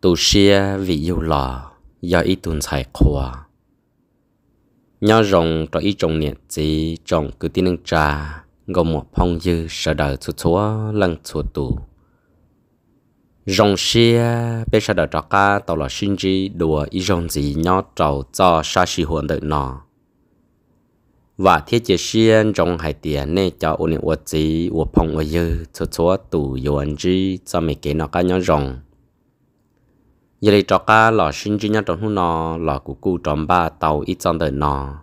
tu xia vị yêu lò do ý tuần xài khóa nhỏ rồng ý trồng nhiệt gì trồng cứ tin nâng trà ngô một phong dư đời chú chúa lăng chúa tù rồng xia bây giờ đời trọ ca tàu là sinh chi đùa ý rồng gì nhỏ trầu cho sa si hồn đợi nọ và thiết chế xuyên trong hai tiền nè cho ôn vật gì ổn phong ổn dư chúa chúa tù yêu anh chi cho mấy cái nó cái nhỏ rồng giờ đây trọ cá lò sinh chỉ nhau trong hôm nọ lò cụ cụ trong ba tàu ít trong đời nọ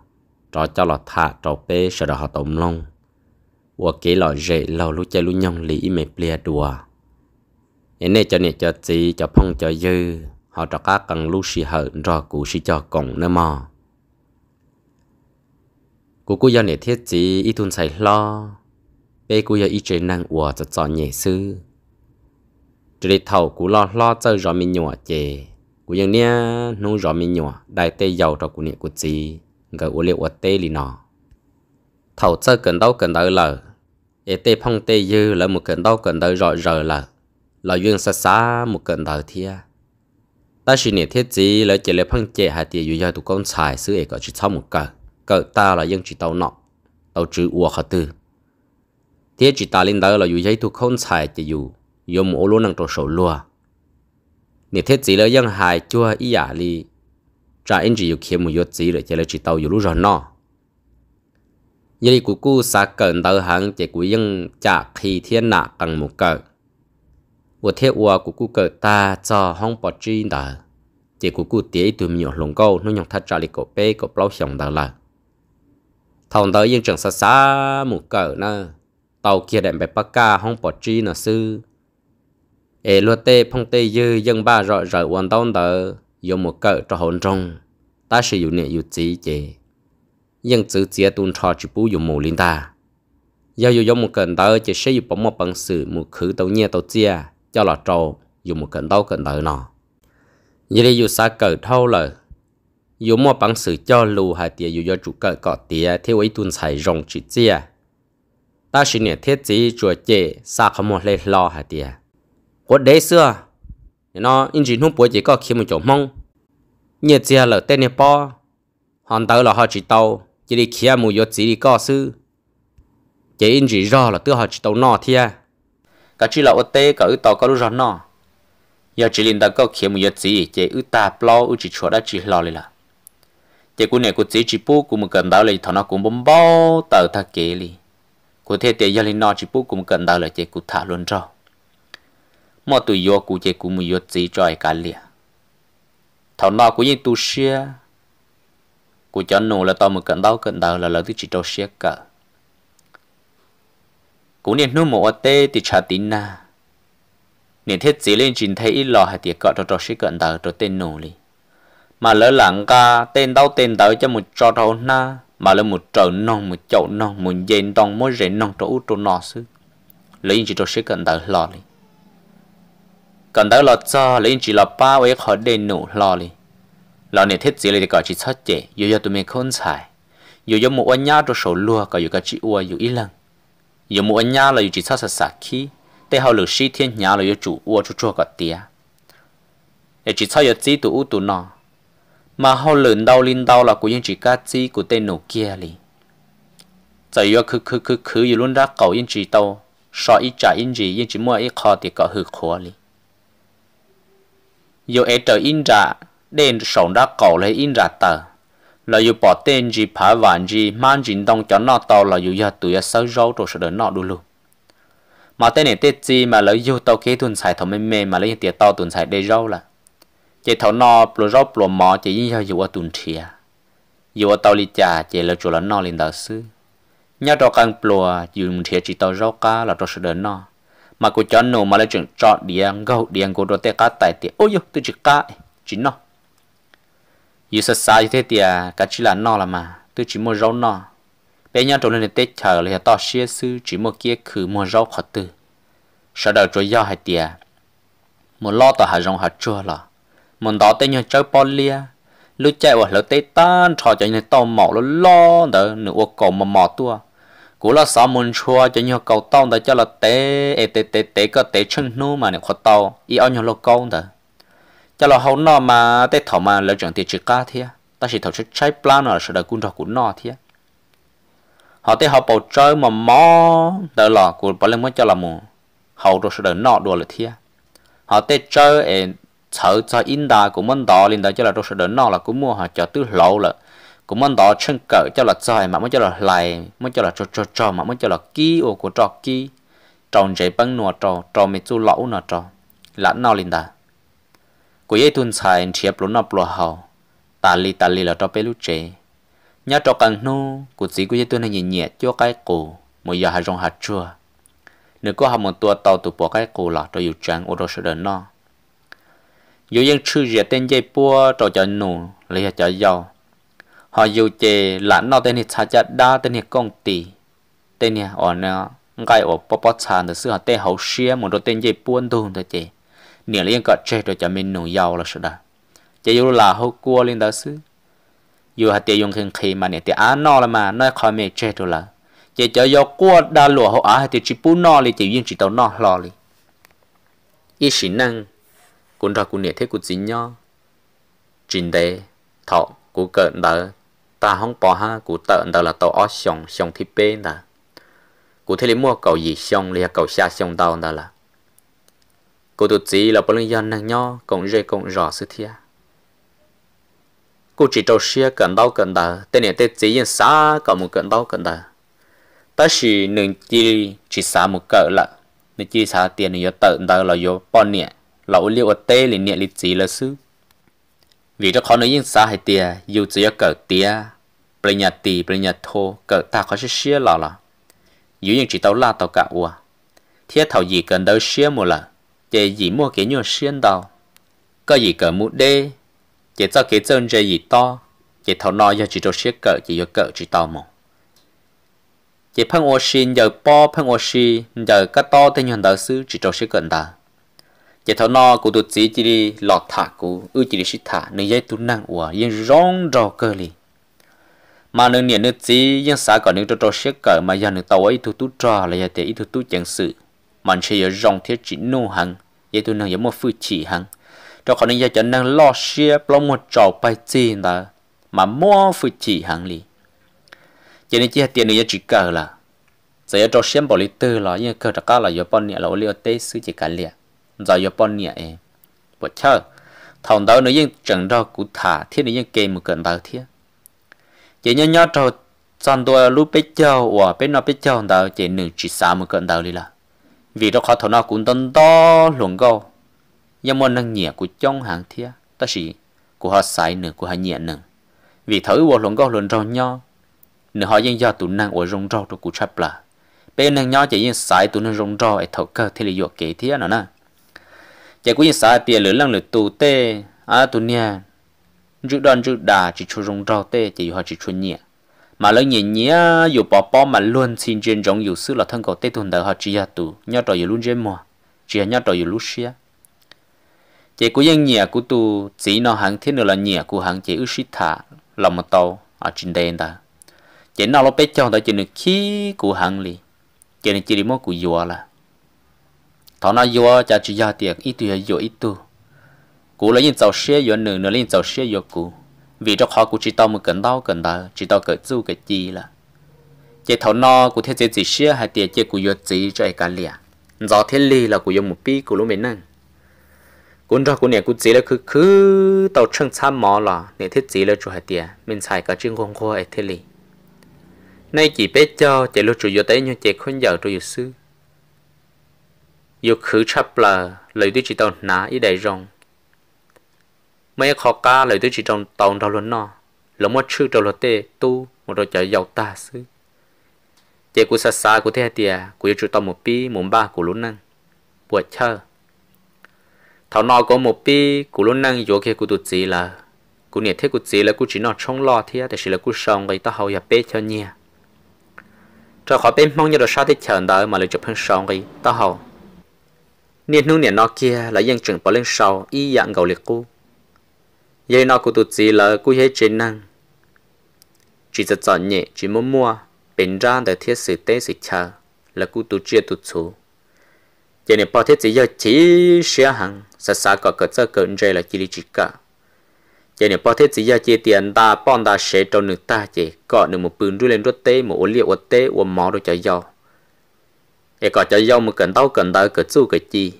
trọ cho lò thả trọ bé sợ đỏ họ tổng long và kế lò dễ lò lúc chơi lúc nhông lý mẹ plea đùa em này cho nè cho chị cho phong cho dư họ trọ cá cần lúc sĩ hở trọ cụ sĩ cho cổng nữa mò cụ cụ giờ nè thiết chị ít thun xài lo bé cụ giờ ít chơi năng ủa cho cho nhẹ sư chỉ thầu cú lo lo chơi rõ mình nhỏ chè cú những nia nung rõ mình nhỏ đại tê giàu cho cú niệm cú chi ngờ u liệu tê lì nọ thầu chơi cần đâu cần đâu lờ ê tê phong tê dư là một cần đâu cần đâu rõ rờ lờ là duyên xa xa một cần đâu thia ta chỉ niệm thiết gì là chỉ là phong chè hà tiệt dù do tụ con xài xứ ê có chỉ sau một cờ cờ ta là dân chỉ tàu nọ tàu chữ u khờ tư thiết chỉ ta lên đó là dù giấy tụ con xài chỉ dù yom ô lô năng trò sầu lùa nè thế chỉ là dân hài chua ý giả li cha anh chỉ yêu kiếm một yết chỉ rồi chỉ là chỉ tàu yêu lú rồi nọ giờ đi cú cú xa cận tàu hàng chỉ cú dân trả khi thiên nạ cần một cờ và thế ua cú cú cờ ta cho hong bỏ chi đó chỉ cú cú tiếc tụi mình lồng câu nó thắt trả li cổ bé cổ bao xiong đó là thằng tàu dân trường xa xa một cờ nè tàu kia đem bé bắc ca hong bỏ chi nè sư ê lúa tê phong tê dư dân ba rọi rọi hoàn tông tờ dùng một cỡ cho hồn trong ta sử dụng niệm dụ chỉ chế dân chữ chế tuôn trò chỉ bú dùng mù linh ta giao dù dùng một cận tờ chỉ sử dụng bóng một bằng sự một khứ tàu nhẹ tàu chia cho là trâu dùng một cận tàu cận tờ nọ như đi dù xa cỡ thâu lời dù một bằng sự cho lù hai tiề dù do chủ cỡ cọ tiề theo ấy tuần xài rong chỉ chia ta sử nhẹ thiết gì chùa chế xa không một lê lo hà tiề của đế xưa nó in chỉ không bối chỉ có khi một chỗ mong nhiệt chia là tên nè po hòn tàu là họ chỉ tàu chỉ đi kia mù yết chỉ đi có sư chỉ in chỉ rõ là tự họ chỉ tàu nọ thia à. cả chỉ là ô tê cả ư tàu có lúc rõ nọ giờ chỉ linh ta có kia mù yết chỉ chỉ ư ta plau ư chỉ chỗ đã chỉ lo là chỉ cú này cú chỉ chỉ bu cú một cần tàu lấy thằng nó cũng bấm bao tàu thà kể li cú thế tệ giờ linh nọ chỉ bu cú một cần tàu lấy chỉ cú thả luôn rồi mà tôi yo cụ chơi cụ mùi yo chỉ cho ai cả liền thảo nào cũng như tôi xia cụ cho nụ là tao một cận đau cận đau là lời thứ chỉ cho xia cả cụ nên nu một tê thì trả tin na nên thiết chỉ lên trình thấy ít lò hay tiệt cọ cho cho xia cận đau cho tên nụ li mà lỡ lặng ca tên đau tên đau cho một trò đau na mà lỡ một trầu non một chậu non một dền đong mỗi dền non cho út cho nọ sư lấy chỉ cho xia cận đau lò li còn đó là cho lấy chỉ là ba ấy khó để nụ lo đi lo này thiết gì là có chỉ sót chế dù cho tụi mình không xài dù cho một anh nhá rồi sổ lúa có dù cái chỉ ua dù ít lần dù một anh nhá là dù chỉ sót sạch sạch khi để họ lựa sáu thiên nhá là dù chủ ua chủ chua có tía để chỉ sót giờ chỉ tụ u tụ nọ mà họ lượn đau linh đau là cũng chỉ cá chỉ của tên nụ kia đi giờ yêu cứ cứ cứ cứ yêu luôn ra cầu những chỉ đâu, sợ ít trả những gì những chỉ mua ít khó thì có hư khó đi yo e tờ in ra đen sống ra cổ lấy in ra tờ là yo bỏ tên gì phá vạn gì mang chính đông cho nó to là yo ya tụi ya sơ râu rồi sợ đến nó đủ luôn mà tên này tết gì mà lấy yo tàu kế tuần xài thầu mềm mềm mà lấy tiệt tàu tuần xài đầy râu là chỉ thầu nó bùa râu bùa mỏ chỉ như yo yo tuần chia yo à. tàu li chả chỉ là chủ là nó lên đầu sư nhớ cho căn bùa dùng thiệt chỉ tàu râu cá là cho sợ đến nó mà cô cho nổ mà lại chuẩn chọn điện gấu điện của đồ tê cá tài tiền ôi yo tôi chỉ cá chính nó yêu sợ sai thế tiền à, cá chỉ là nó là mà tôi chỉ mua rau nó bây giờ trộn lên tết chờ là to xia sư chỉ mua kia khử mua rau khó tư sau đó rồi giao hai tiền một lo tỏ hà rong hà chua là một đó tên nhau chơi bò lia. lúc chạy vào lỡ tê tan trò chơi này to mỏ lo lo đỡ nửa ô mà mỏ tua cú là sáu môn chua cho nhau cầu tông đó cho là té ê té té té có té chân nu mà này khó tàu y ao nhau lô câu đó cho là hậu nọ mà té thọ mà lỡ chọn tiền chữ ca thia ta chỉ thầu chút trái plan là sẽ đời quân cho cún nọ thia họ té họ bầu chơi mà mò đó là của bảo lên mới cho là mù hậu rồi sẽ đời nọ đùa lại thia họ té chơi ê sợ cho in đà của mình đó lên đó cho là rồi sẽ đời nọ là cũng mua họ cho tư lâu là cũng món đó chân cỡ cho là trời mà muốn cho là lại muốn cho là cho cho cho mà muốn cho là kí ô của trò kí tròn dây băng nọ trò trò mẹ chú lẩu nọ trò lãn nào linh ta của dây tuân xài chiếc lúa nọ lúa hầu ta li ta li là trò bé lú chế nhớ trò càng nô của chỉ của dây tuân này nhẹ cho cái cổ một giờ hai rong hạt chua nếu có hàm một tua tàu tụ bỏ cái cổ là trò yêu chán ô đồ sự đơn nọ dù dân chư rẻ tên dây bua trò cho nụ lấy cho giàu họ dù chê là nó tên hít cha đa tên hít công ty tên hít ở nó ngay ở bó bó chà nữa xưa họ tên hậu xia một đôi tên dây buôn thùng thôi chê nè liên cả chê rồi cho mình nụ giàu là sao đó chê dù là hậu cua liên đó xứ dù hạt tiền dùng khen khí mà nè tiền á nó là mà nói khói mẹ chê rồi là chê cho do cua đa lụa hậu á hạt tiền chỉ bu nó li chỉ duyên chỉ tàu nó lò li ít xí năng cũng ra cũng nè thế cũng dính nhau trình đề thọ của cận đó ta không bỏ ha cụ tớ đó là tớ ó xong xong thì bê đó cụ thế mua cầu gì xong liền cầu xa xong đâu đó là cụ tụt chỉ là bao nhiêu dân năng nhau cũng dễ cũng rõ sự thiệt cụ chỉ trâu xe cần đau cần đờ tên này tên chỉ yên xa cả một cần đau cần đờ ta chỉ nên chỉ chỉ xa một cỡ là, nên chỉ xa tiền này yo tớ đờ là yo bọn nè là ô liu ở tê liền nè lịch gì là sư vì cho khó nói những xã hay tia dù chỉ có cỡ tia bên nhà tì bên nhà thô cỡ ta khó sẽ xia lò lò dù những chỉ tàu la tàu cả ua thiết thầu gì cần đâu xia một lần để gì mua cái nhau xuyên đâu có gì cỡ mũ đê để cho cái chân chế gì to để thầu nói cho chỉ cho xia cỡ chỉ cho cỡ chỉ tàu mà, để phân ô xin giờ po phân ô xin giờ cái to thì nhận đầu sư chỉ cho xia cỡ đó chỉ thảo nó cụ tụt chỉ chỉ đi lọt thả cụ ư chỉ đi xịt thả nên dây tụt năng của yên rong rò cơ li mà nương niệm nương chỉ yên xã còn nương trò trò xếp cỡ mà giờ nương tàu ấy tụt tụt trò là giờ thì ít tụt tụt sự mà chỉ giờ rong thiết chỉ nô hàng giờ tụt năng giờ một phu chỉ hàng trò còn nương giờ chẳng năng lo xia lo một trò bay chi đó mà mua phu chỉ hàng li chỉ nên chỉ hạt tiền nương giờ chỉ cỡ là giờ trò xem bỏ lít tư là yên cỡ trò cá là giờ bọn niệm là ô liu tế sư chỉ cả liệt giờ giờ bọn nhẹ bỏ chơ thằng đó nó yên chẳng đâu cú thả thiên nó yên kề một cần tao thiên. chỉ nhớ nhớ cho chọn đồ lúc bé cháu và bé nó bé cháu đó chỉ nửa chỉ sáu một cần tao đi là vì đó khó thằng nó cũng tân to luồng câu nhưng mà năng nhẹ của trong hàng thiên, ta chỉ của họ sai nửa của họ nhẹ nửa vì thử của luồng câu luồng rau nho, nửa họ yên do tụ năng của rong rau trong cú chắp là bên năng nhau chỉ yên sai tụ năng rong rau ấy thầu cơ thì là dọc kế thiên nữa nè chỉ cũng như xã bia lửa lăng lửa tù tê à tù nha chú đoàn chú đà chỉ chú rong rau tê chỉ họ chỉ chú nhẹ mà lỡ nhẹ nhẹ dù bỏ bỏ mà luôn xin trên rong dù sư là thân cầu tê tuần đời họ chỉ ya tù nhau trò dù luôn trên mò chỉ nhau trò dù lúc xia chỉ cũng như nhẹ của tù chỉ nó hàng thế nữa là nhẹ của hàng chỉ ước xít thả lòng một tàu ở trên đèn ta chỉ nó lo bé cho đó chỉ được khí của hàng li chỉ nên chỉ đi mua của dùa là thảo nó vô cha chỉ giờ tiệc ít tuổi vô ít tu cú lấy nhìn tàu xe vô nửa nửa lên tàu xe vô cú vì cho họ cú chỉ tao một cần đau cần đau chỉ tao cởi zu cái gì là chế thảo nó cú thế chế chỉ xe hay tiệc chế cú vô chỉ cho ai cả lìa gió thế lì là cú dùng một pi cú lúc mình nâng cún cho cún nè cún chỉ là cứ cứ tao chân tham mỏ là nè thiết chỉ là chủ hay tiền mình xài cả chuyện con khoa ấy thế này nay chỉ biết cho chạy lúc chủ yếu tới như chạy khôn giàu rồi yếu sư yêu khử chấp là lời tôi chỉ tàu ná ý đại rong mấy khó ca lời tôi chỉ trong tàu đầu luôn nọ là một chữ đầu lót tê tu một đôi chạy giàu ta xứ chế của xa xa của thế tiề của yêu chữ tàu một pi một ba của luôn năng buổi chơi thảo nọ có một pi của luôn năng vô kia của tụt gì là của nhiệt thế của gì là của chỉ nọ trong lo thế để chỉ là của sông gây ta hầu nhập bê cho nhia cho khỏi bên mong như đồ sao thế chờ đợi mà lại chụp hơn sông gây ta hầu niên nu niên nó kia là dân trưởng bỏ lên sau y dạng gầu liệt cu vậy nó cụ tụt gì là cụ hết trên năng chỉ giật giọt nhẹ chỉ muốn mua bình ra để thiết sự tế sự chờ là cụ tụt chia tụt số vậy nếu bỏ thiết gì giờ chỉ xe hàng sa sa có cơ sở cơ như là chỉ lý chỉ cả vậy nếu bỏ thiết gì giờ chỉ tiền ta bọn ta sẽ trong nước ta chỉ có được một bún đuôi lên rốt tế một ô liệu ô tế ô mỏ rồi chạy dầu e có cho một cần tao cần tao cỡ su cỡ chi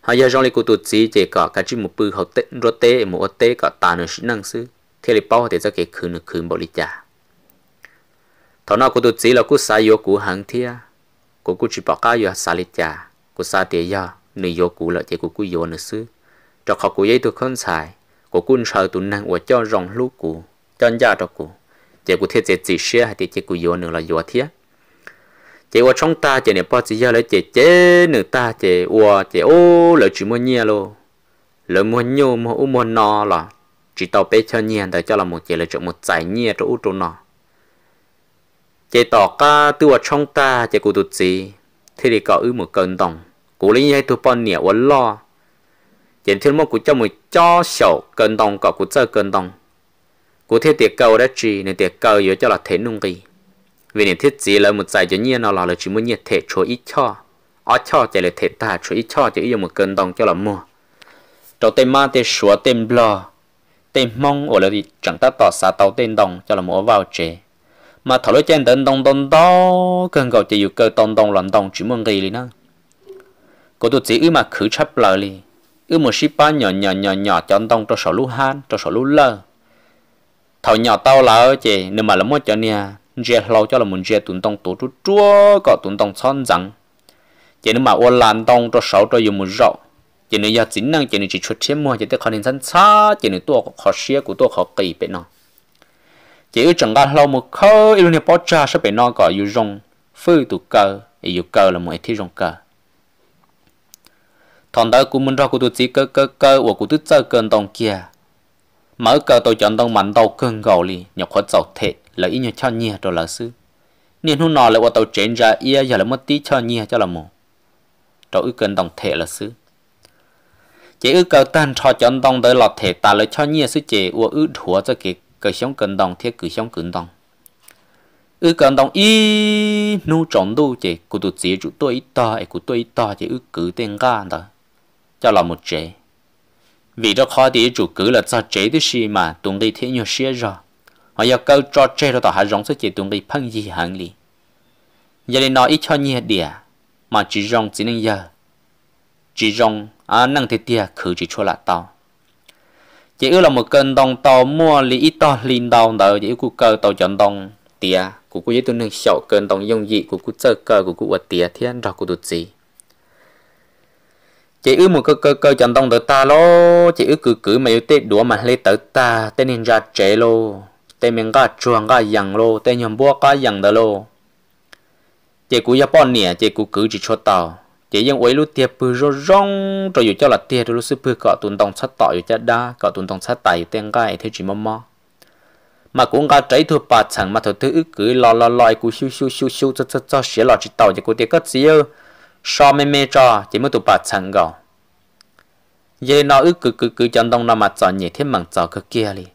hai giờ trong lịch cụ tụt gì chỉ có cái chỉ một bự học tết rồi tết một tết có tàn sinh năng sư thế lịch bao thì cho cái khử nước khử bỏ lịch trả nào cụ tụt gì là cụ sai vô cụ hàng thia cụ cụ chỉ bỏ cá vô sai lịch trả cụ sai do nữ vô cụ là chỉ cụ cụ vô nữa sư cho họ cụ giấy tôi không xài cụ cụ sợ tụi năng của cho rong lú cụ cho anh cho cụ chỉ cụ thiết chỉ chỉ xe hay chỉ cụ vô nữa là vô thiết chị qua trong ta chị nè bao chị ra lấy chị chế nửa ta chị qua chị ô lỡ chỉ mua nhia luôn lỡ mua nhô mua u mua no là chỉ tàu bé cho nhia để cho là một chị lỡ chọn một giải nhia chỗ chỗ nò chị tỏ ca từ qua trong ta chị cụ tụt gì thì để có ư một cơn đồng cụ lấy nhai tụi bọn nhia uốn lo chị thiên mô cụ cho một cho sầu cơn đồng có cụ chơi cơn đồng cụ thiết tiệc cầu đã chỉ nên tiệc cầu yếu cho là thế nung kỳ vì nên thiết gì là một giải cho nhiên nó là chỉ muốn nhiệt thể cho ít cho ở cho chỉ là thể ta cho ít cho chỉ dùng một cơn đồng cho là mua đầu tên ma tên số tên blo tên mong ở là thì chẳng ta tỏ xa tàu tên đồng cho là mua vào chế mà thảo lối trên tên đồng đồng đó cơn cầu chỉ dùng cơ đồng đồng loạn đồng chỉ muốn gì nữa cô tôi chỉ ư mà khử chấp lời đi ư một ship ba nhỏ nhỏ nhỏ nhỏ cho đồng cho sổ lũ han cho sổ lũ lơ thảo nhỏ tao là ở chế nếu mà là mua cho nha chế lâu cho là muốn chế tuấn tông tổ chút chúa có tuấn tông son rằng chỉ nếu mà ô lan tông cho sáu cho dùng một rậu chỉ nếu giờ chính năng chỉ nếu chỉ chút thêm mua chỉ tiếc khó nên sẵn xa chỉ nếu tua khó xia của tua khó kỳ bên nó chỉ ở chẳng gan lâu một khâu yêu nên bao cha sẽ bên nó có yêu rong phơi tụ cờ yêu cờ là mọi thứ rong cờ thằng đó cũng muốn ra của tôi chỉ cơ cơ cơ của của tôi chơi cơn tông kia mở cơ tôi chọn tông mạnh tàu cơn gầu li nhọc khó giàu thiệt là ý nhau cho nhia rồi là sư niên hôm nọ lại qua tàu chuyển ra ia giờ là mất tí cho nhia cho là mồ rồi ư cần đồng thể là sư chỉ ước cầu tan cho chọn đồng tới lọt thể ta lại cho nhia sư chế ua ước thua cho kì cờ sống cần đồng thiết cử sống cần đồng ước cần đồng ý nu chọn đu chế cụ tụt chỉ chủ tôi ít to ấy cụ tôi ít to chế ư cử tên gan đó cho là một chế vì cho khó thì chủ cử là do chế thứ gì mà tuần đi thế nhiều xe rồi họ yêu cầu cho chê rồi tỏ hạ rong sẽ chỉ tụng bị phân gì hẳn lý. giờ nên nói ít cho nhẹ địa mà chỉ rong chỉ nên giờ chỉ rong à năng thế tia khử chỉ cho là tao chỉ ước là một cơn đông tàu mua lì ít to linh đầu đỡ chỉ cụ cơ tàu chọn đông tia của cô giấy tôi nâng sẹo cơn đồng dùng gì của cô chơi cơ của cô vật tia thiên ra của tụt gì chỉ ước một cơ cơ cơ chọn đông đỡ ta lo, chỉ ước cứ cứ mà yêu tết đùa mà lấy tới ta tên nên ra trẻ lo. แต่มันก็ชวงก็ยังโลแต่ยมบัวก็ยังเดโลเจกูยาป้อนเนี่ยเจกูกือจิชดต่อเจยังไว้ลูเตียปือรร้องจะอยู่เจ้าหลัดเตียรู้สึกปือเกาะตุนตองชัดต่ออยู่จะได้เกาะตุนตองชัดไต่เตียงก็ไอเทจิมอมอมากูก็ใจถูกปาดฉังมาถูกตื้อกือลอลอลอยกูชิวชิวชิวชิวจะจะจะเสียหลอดจิตต่อเจกูเตียก็เสียชอไม่เมจอเจมือถูกปาดฉังก่อนเยนออึกกือกือจันตองนามาจอนเนี่ยเทมังจอคือเกียร์เลย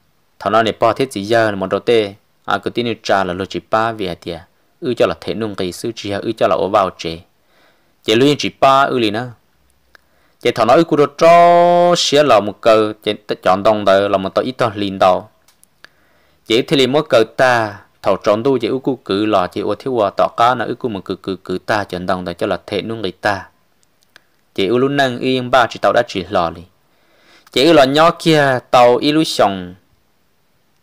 thằng nó này bỏ thế gì giờ là một đầu tê à cứ tin trà là lô chỉ ba về tiệt ư cho là thế nung cái sư chỉ ư cho là ô vào chế chế lưu chỉ ba ư liền á chế thằng nó ư cứ đồ cho xía là một cờ chế chọn đồng đời là một tờ ít tờ liền đầu chế thì liền một cờ ta thầu chọn đu chế ư cứ cử là chế ô thiếu hòa tỏ cá là ư cứ một cử cử cử ta chọn đồng đời cho là thế nung người ta chế ư lúc năng yên ba chỉ tàu đã chỉ lò liền chế ư là nhỏ kia tàu ilusion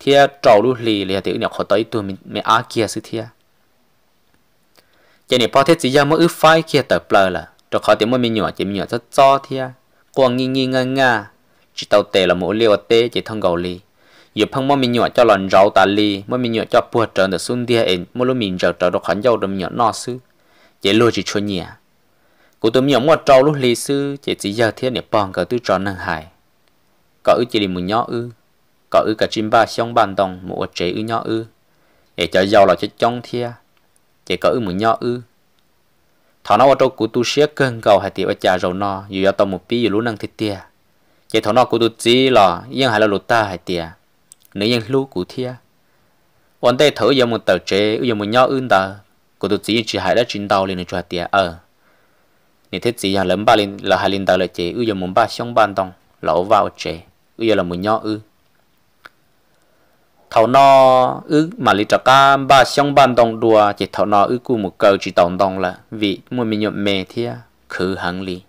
thia trâu lu lì lìa thì nhỏ khó tới tụi mình mẹ á kia sư thia chỉ này bao thế chỉ ra mỗi phai kia tập lờ là cho khó tiếng mới mình nhỏ chỉ mình nhỏ cho cho thia quăng nghi nghi ngơ ngơ chỉ tàu tè là mỗi liều tê chỉ thằng gầu lì giờ phăng mỗi mình nhỏ cho lần rau ta lì mỗi mình nhỏ cho bùa trơn được xuân thia em mỗi lúc mình rau trâu được khán dâu được mình nhỏ no sư chỉ lôi chỉ chua nhẹ cụ tụi mình nhỏ mua trâu lúc lì sư chỉ chỉ giờ thia này bằng cỡ tư tròn năng hải cỡ chỉ đi muốn nhỏ ư có ư cả chim ba xong bàn đồng một chế ư nhỏ ư để cho giàu là cho trong thia chỉ có ư một nhỏ ư thọ nó ở chỗ cụ tu xía cơn cầu hay tiệu chả rồi nó dù ở tàu một pí dù lú năng thịt tiệt, chỉ thọ nó cụ tu chỉ là yên hay là lột ta hay tiệt, nếu yên lú cụ thia ổn tê thở giờ một tờ chế ư giờ một nhỏ ư tờ cụ tu chỉ chỉ hay đã chín đầu liền cho tiệt ở. nếu thế chỉ hàng lớn ba liền là hai liền tờ là chế ư giờ một ba xong bàn đồng lẩu vào chế ư giờ là một nhỏ ư thầu nó ư mà lì trà cá ba xong ban đồng đùa chỉ thầu nó ư cu một cầu chỉ tổng đồng là vì mua mình nhộm mè thia khử hẳn lì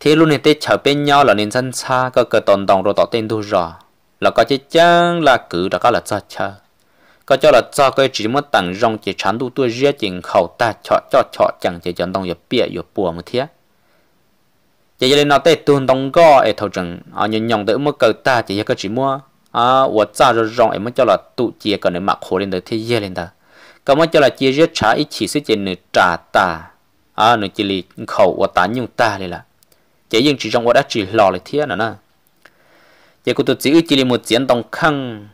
thế luôn này tết chở bên nhau là nên dân xa có cơ tổng đồng rồi tỏ tên thu rõ là có chế chăng là cử đó có là cho chờ có cho là cho cái chỉ mất tặng rong chỉ chán tu tôi riết chỉnh khẩu ta chọ cho chọ chẳng chỉ chọn đồng nhập bịa nhập bùa một thiết giờ lên nó tết tuôn đồng gõ ở thầu rừng ở nhân nhọn tới mất cầu ta chỉ có chỉ mua à rồi rong em mới cho là tụ chia còn em mặc khổ lên tới thế giới lên ta còn mới cho là chia rất trả ít chỉ sẽ trên nửa trả ta à nửa chỉ lì khẩu của ta nhung ta đây là chỉ riêng chỉ trong quá đã chỉ lò lại thế à, nữa nè chỉ cô tụi chỉ chỉ lì một chiến đồng khăng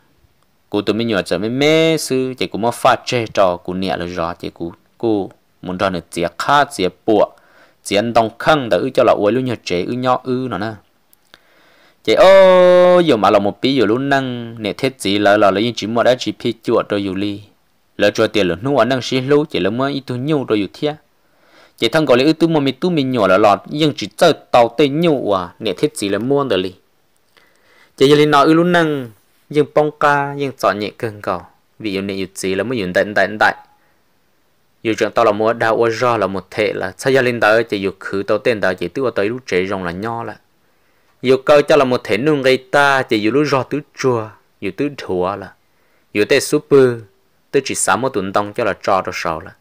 cô tụi mình nhớ trở mới mê sư chỉ cô mà pha chế cho cô nhẹ là rõ chỉ cô cô muốn cho nửa chia khá chia bùa chiến đồng khăng đã ư cho là uối luôn nhớ chế ư nhỏ ư nữa nè chị ô dù mà là một bí dù luôn năng nè thiết gì là là lấy chỉ một đã chỉ phi chuột rồi dù li lỡ cho tiền lỡ nuốt năng xí lú chị lỡ mới ít thu nhiều rồi dù thia chị thằng gọi là ít tu mà mình tu mình nhỏ là lọt nhưng chỉ chơi tàu tê nhiều à nè thiết gì là mua rồi li chị giờ li nói ít lúc năng nhưng bông ca nhưng chọn nhẹ cơn cầu vì yêu này yêu gì là mới dùng tận tận tại dù chuyện tao là mua đào ô là một thể là sao gia linh tới chỉ dục khử tao tên tao chỉ tự tới lúc chế rồng là nho lại yêu cầu cho là một thể nung gây ta chỉ yêu lúc rõ tứ chua yêu tứ thua là yêu tê super tứ chỉ sáu một tuần tông cho là trò đó sáu là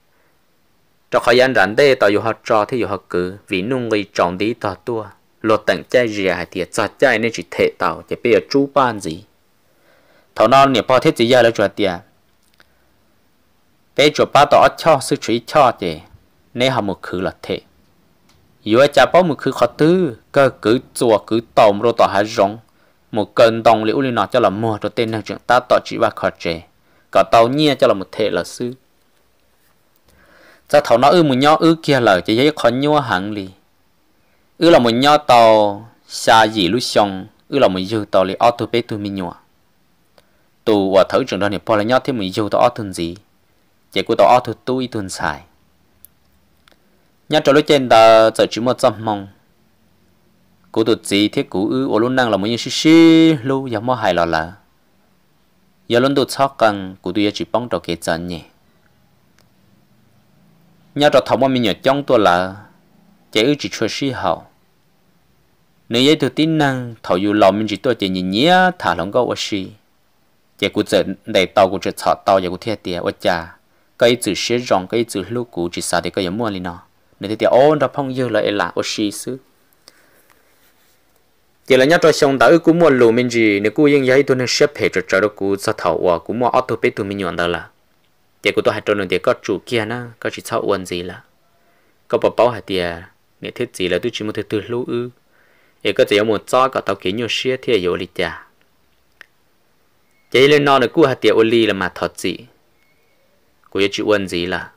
cho khỏi gian rảnh đây tao yêu họ trò thì yêu họ cứ vì nung gây chọn đi tao tua lột tận chai rìa hay thiệt cho chai nên chỉ thể tao chỉ bây giờ chú ban gì thầu non nhiều bao thiết gì ra là cho tiền bé chỗ ba tao cho sự chỉ cho chị nên họ một khử là thế yếu cha bao một khứ khó tư cứ chùa cứ tòm rồi tỏ há rong một cơn đồng liễu liên nọ cho là mua rồi tên năng trưởng ta tỏ chỉ ba khó trẻ cả tàu nhia cho là một thể là sư cho thầu nó ư một nho ư kia là chỉ thấy khó nhua hẳn lì ư là một nho tàu xa gì lúc xong ư là một dư tàu lì auto bê mi nhua tù và thấu trường đó thì bỏ là nho thêm một dư tàu auto gì chỉ của tàu auto tu y xài nhà trò lúc trên đã trở chỉ một trăm mong cú tụt gì thiết cú ư ô luôn năng là muốn như xí lâu, giờ mua hài lòng là giờ luôn tụt sót cần cú tụi chỉ bóng cho kế trận nhỉ trò thầm thằng mình nhớ trong tôi là chạy ư chỉ chơi xí hậu nếu vậy tụt tin năng thầu dù lòng mình chỉ tôi chỉ nhìn nhía thả lòng có ô xí chạy cú giờ đầy tàu cú chơi sọt tàu giờ cú thiết địa ô cái chữ xí rong cái chữ lu cú chỉ sao thì cái giờ mua lên nó nên thì tiểu ôn ra phong dư lại là ô xí sư chỉ là nhắc cho xong đã ước cũng mua lù mình gì nếu cũng yên giấy tôi nên xếp hệ trở trở đó cũng sao thầu và cũng mua auto pay tôi mình nhận đó là thì cũng tôi hay cho nên thì có chủ kia nó có chỉ sao uẩn gì là có bảo bảo hay thì nếu thiết gì là tôi chỉ muốn thiết từ lũ ư thì có chỉ một cho cả tàu kiến nhiều xe thì yếu lý cha chỉ lên non là cũng hay thì ô ly là mà thật gì cũng chỉ uẩn gì là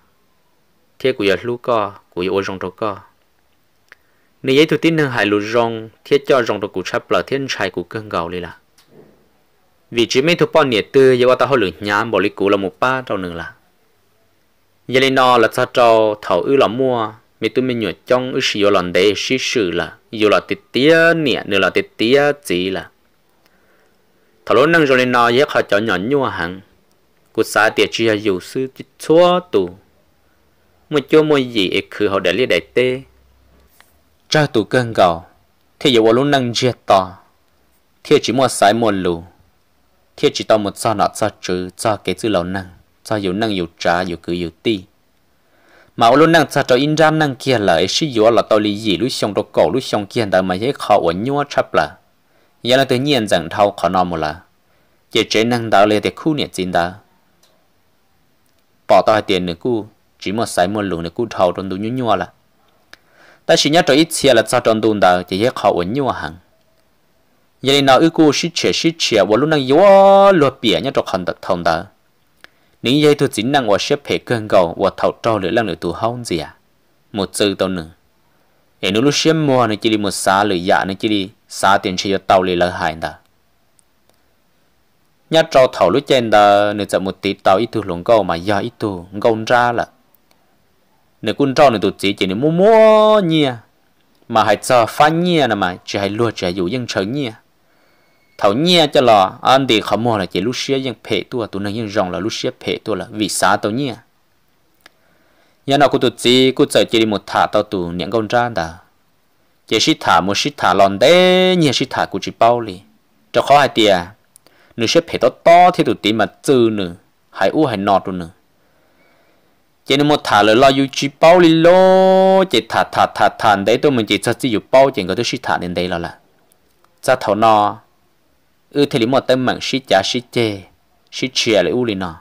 thế của giờ lú co của giờ ô rong trâu co nếu vậy thì tin hơn hai lú rong thiết cho rong trâu của chắp là thiên trai của cơn gạo đi là vì chỉ mấy thứ bao nhiêu tư giờ ta hơi lửa nhám bỏ lý cũ là một ba trong nương là giờ lên nó là sao cho thầu ư là mua mấy tôi mình nhớ trong ư sử lần đấy sử sử là dù là tít tía nè nữa là tít tía gì là thầu lúc năng rồi lên nó giờ họ cho nhỏ nhua hàng của xã tiệt chia dù sư chúa tù chỗ gì, họ để lấy 무쪼모이 tê, 허달리 낼때 자두 gạo, thế giờ luôn năng giết to, thế chỉ mua sai mua lù thế chỉ tao một sao nọ sao trừ sao cái chữ lầu năng sao yếu năng yếu trả yếu cứ yếu ti mà luôn năng sao cho in ra năng kia là ấy sử dụng là tao lý gì lúc xong đồ cổ lúc xong kia đã mà thấy khó ổn nhua chắp là giờ là tự nhiên rằng thâu khó nào một là chỉ chế năng đạo lê để khu nhiệt chính đó bỏ tao tiền nữa cu chỉ một sải một lượng để cú thầu trong đủ nhún nhua là ta chỉ nhớ cho ít xe là sao trong đủ đó chỉ hết khó ổn nhua hẳn giờ này nào ư cô xí chè xí chè và lúc năng yếu lo bìa nhớ cho khẩn đặc thông đó những giây tôi chính năng và xếp hệ cơn cầu và thầu trâu lửa lăng lửa tù hông gì à một giờ tao nữa em nó lúc xếp mua này chỉ đi một xa lửa dạ này chỉ đi xa tiền chỉ cho tàu lì lỡ hại đó nhát trâu thầu lúc trên đó nếu chậm một tí tàu ít tu lũng cầu mà giờ ít tu gông ra là nếu con trâu thì tụt chỉ chỉ nè mua mua nhia mà hãy cho phán nhia nè mà chỉ hãy lúa chỉ hãy dụ dân trở nhia thảo nhia cho là anh thì không mua là chỉ lúc xưa dân phê tua tụi nó dân rồng là lúc xưa phê tua là vì sao tao nhia nhà nào cũng tụt chỉ cũng chờ chỉ đi một thả tao tụ những con ra đó chỉ xí thả một xí thả lòn đế nhia xí thả cũng chỉ bao lì cho khó hai tia nếu xếp phê tao to thì tụt tí mà chơi nửa hãy u hãy nọ rồi nửa chỉ nên một thả lời lo yêu bao li lo chỉ thả thả thả thả đấy tôi mình chỉ cho chỉ yêu bao chỉ có tôi chỉ thả đến đấy là là ra thầu nó ư ừ, thì lý một tâm mạng sĩ trả sĩ chê sĩ chè lại u li nó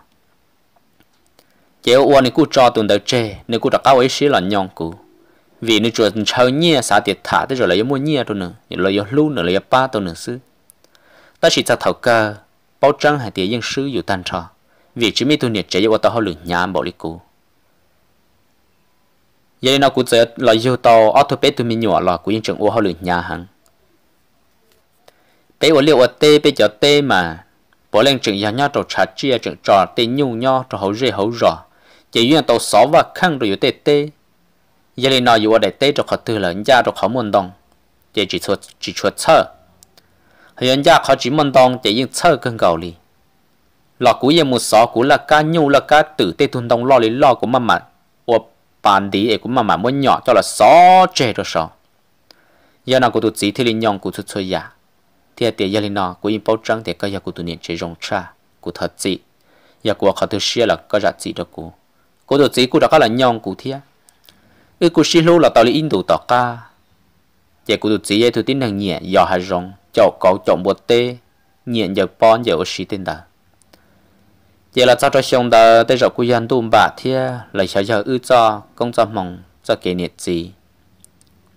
chế u anh cú cho tuần đầu chê nếu cú đặt cao ấy sĩ là nhon cú vì nếu chuột chơi nhia xả tiền thả tới rồi lại mua nhia tôi nữa rồi lại yêu lu nữa lại ba tôi nữa sư ta chỉ ra thầu cơ bao trăng hay tiền dân tan trò vì chỉ mi tôi nhiệt chế yêu tao họ lửa nhám bỏ đi cú vậy nó cũng sẽ là yêu tàu ở thôi bé tụi mình nhỏ là cũng trường ô hao lửa nhà hàng. bé ô liệu ở tê bé cho tê mà bỏ lên trường nhà nhau trò chặt chia trường trò tê nhung nhau trò hậu rê hậu rõ, chỉ duyên tàu sáu và khăn rồi tê tê giờ này nó ở đây tê trò khó từ là nhà trò khó môn đồng chỉ chỉ chuột chỉ chuột chơ hay nhà khó chỉ môn đồng chỉ yên chơ cơn gạo li lọ cú yên một sáu cú là cá nhung là cá tử tê thun đồng lo lý lo của mắm mặt bàn đi ấy cũng mà mà muốn nhỏ cho là xó chê rồi sao giờ nào cũng tụi chỉ dạ. thì linh nhong cũng tụi chơi giả thì tiền giờ linh nào cũng in bao trắng thì cái giờ cũng tụi niệm chơi rong cha cũng thật chỉ, giờ cũng họ tụi xia là cái giá chỉ đó của của tụi chỉ của đó cái là nhong cũng thia ư cũng xin lỗi là tao lấy in đồ tao cả, giờ cũng tụi chỉ ấy tụi tin thằng nhẹ giờ hay rong chậu cậu chọn bột tê nhẹ giờ pon giờ ở xí tên đó giờ là cho cho xong đó tới rồi cuối dân tụm bà thia lấy cho giờ ư cho công cho mong cho kỷ niệm gì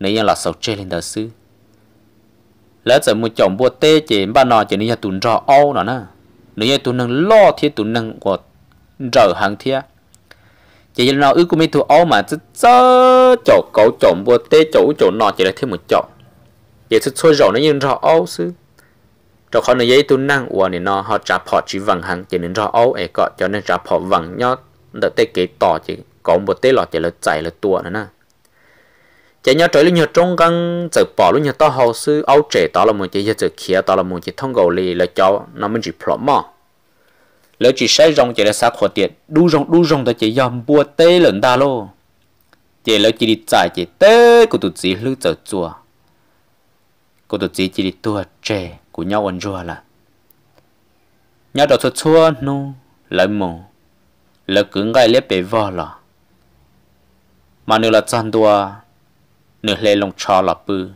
nếu như là sầu chơi lên đời sư lấy giờ một chồng bùa tê chỉ ba nọ chỉ nên tụn rọ ô nó nè nếu như tụn năng lo thì tụn năng của rợ hàng thia chỉ như nó ư cũng mấy thu ô mà chứ cho chỗ cậu chồng bùa tê chỗ chỗ nọ chỉ là thêm một chồng vậy chứ thôi rọ nó như rọ ô sư cho khó nơi giấy tu năng của nên nó họ trả phỏ chỉ vàng hàng chỉ nên cho ấu ấy có cho nên trả phỏ vàng nhót đợi tê kế tỏ chỉ có một tê lọ chỉ là chạy là tua nữa nè chỉ nhớ trở lên nhớ trong căn giờ bỏ luôn nhớ to hậu sư ấu trẻ tao là một chỉ giờ kia tao là một chỉ thông cầu lì là cho nó mình chỉ phỏ mò lỡ chỉ sai rong chỉ là xác khó tiệt đu rong đu rong ta chỉ dòm bùa tê lớn ta lô chỉ lỡ chỉ đi chạy chỉ tê của tụt chỉ lưu giờ chùa của tụt chỉ chỉ đi tua trẻ của nhau ổn rùa là nhau đầu thật chua nu lấy mồ là cứng gai lép bể vò là mà nửa là chăn đua nửa lê lòng trò là bự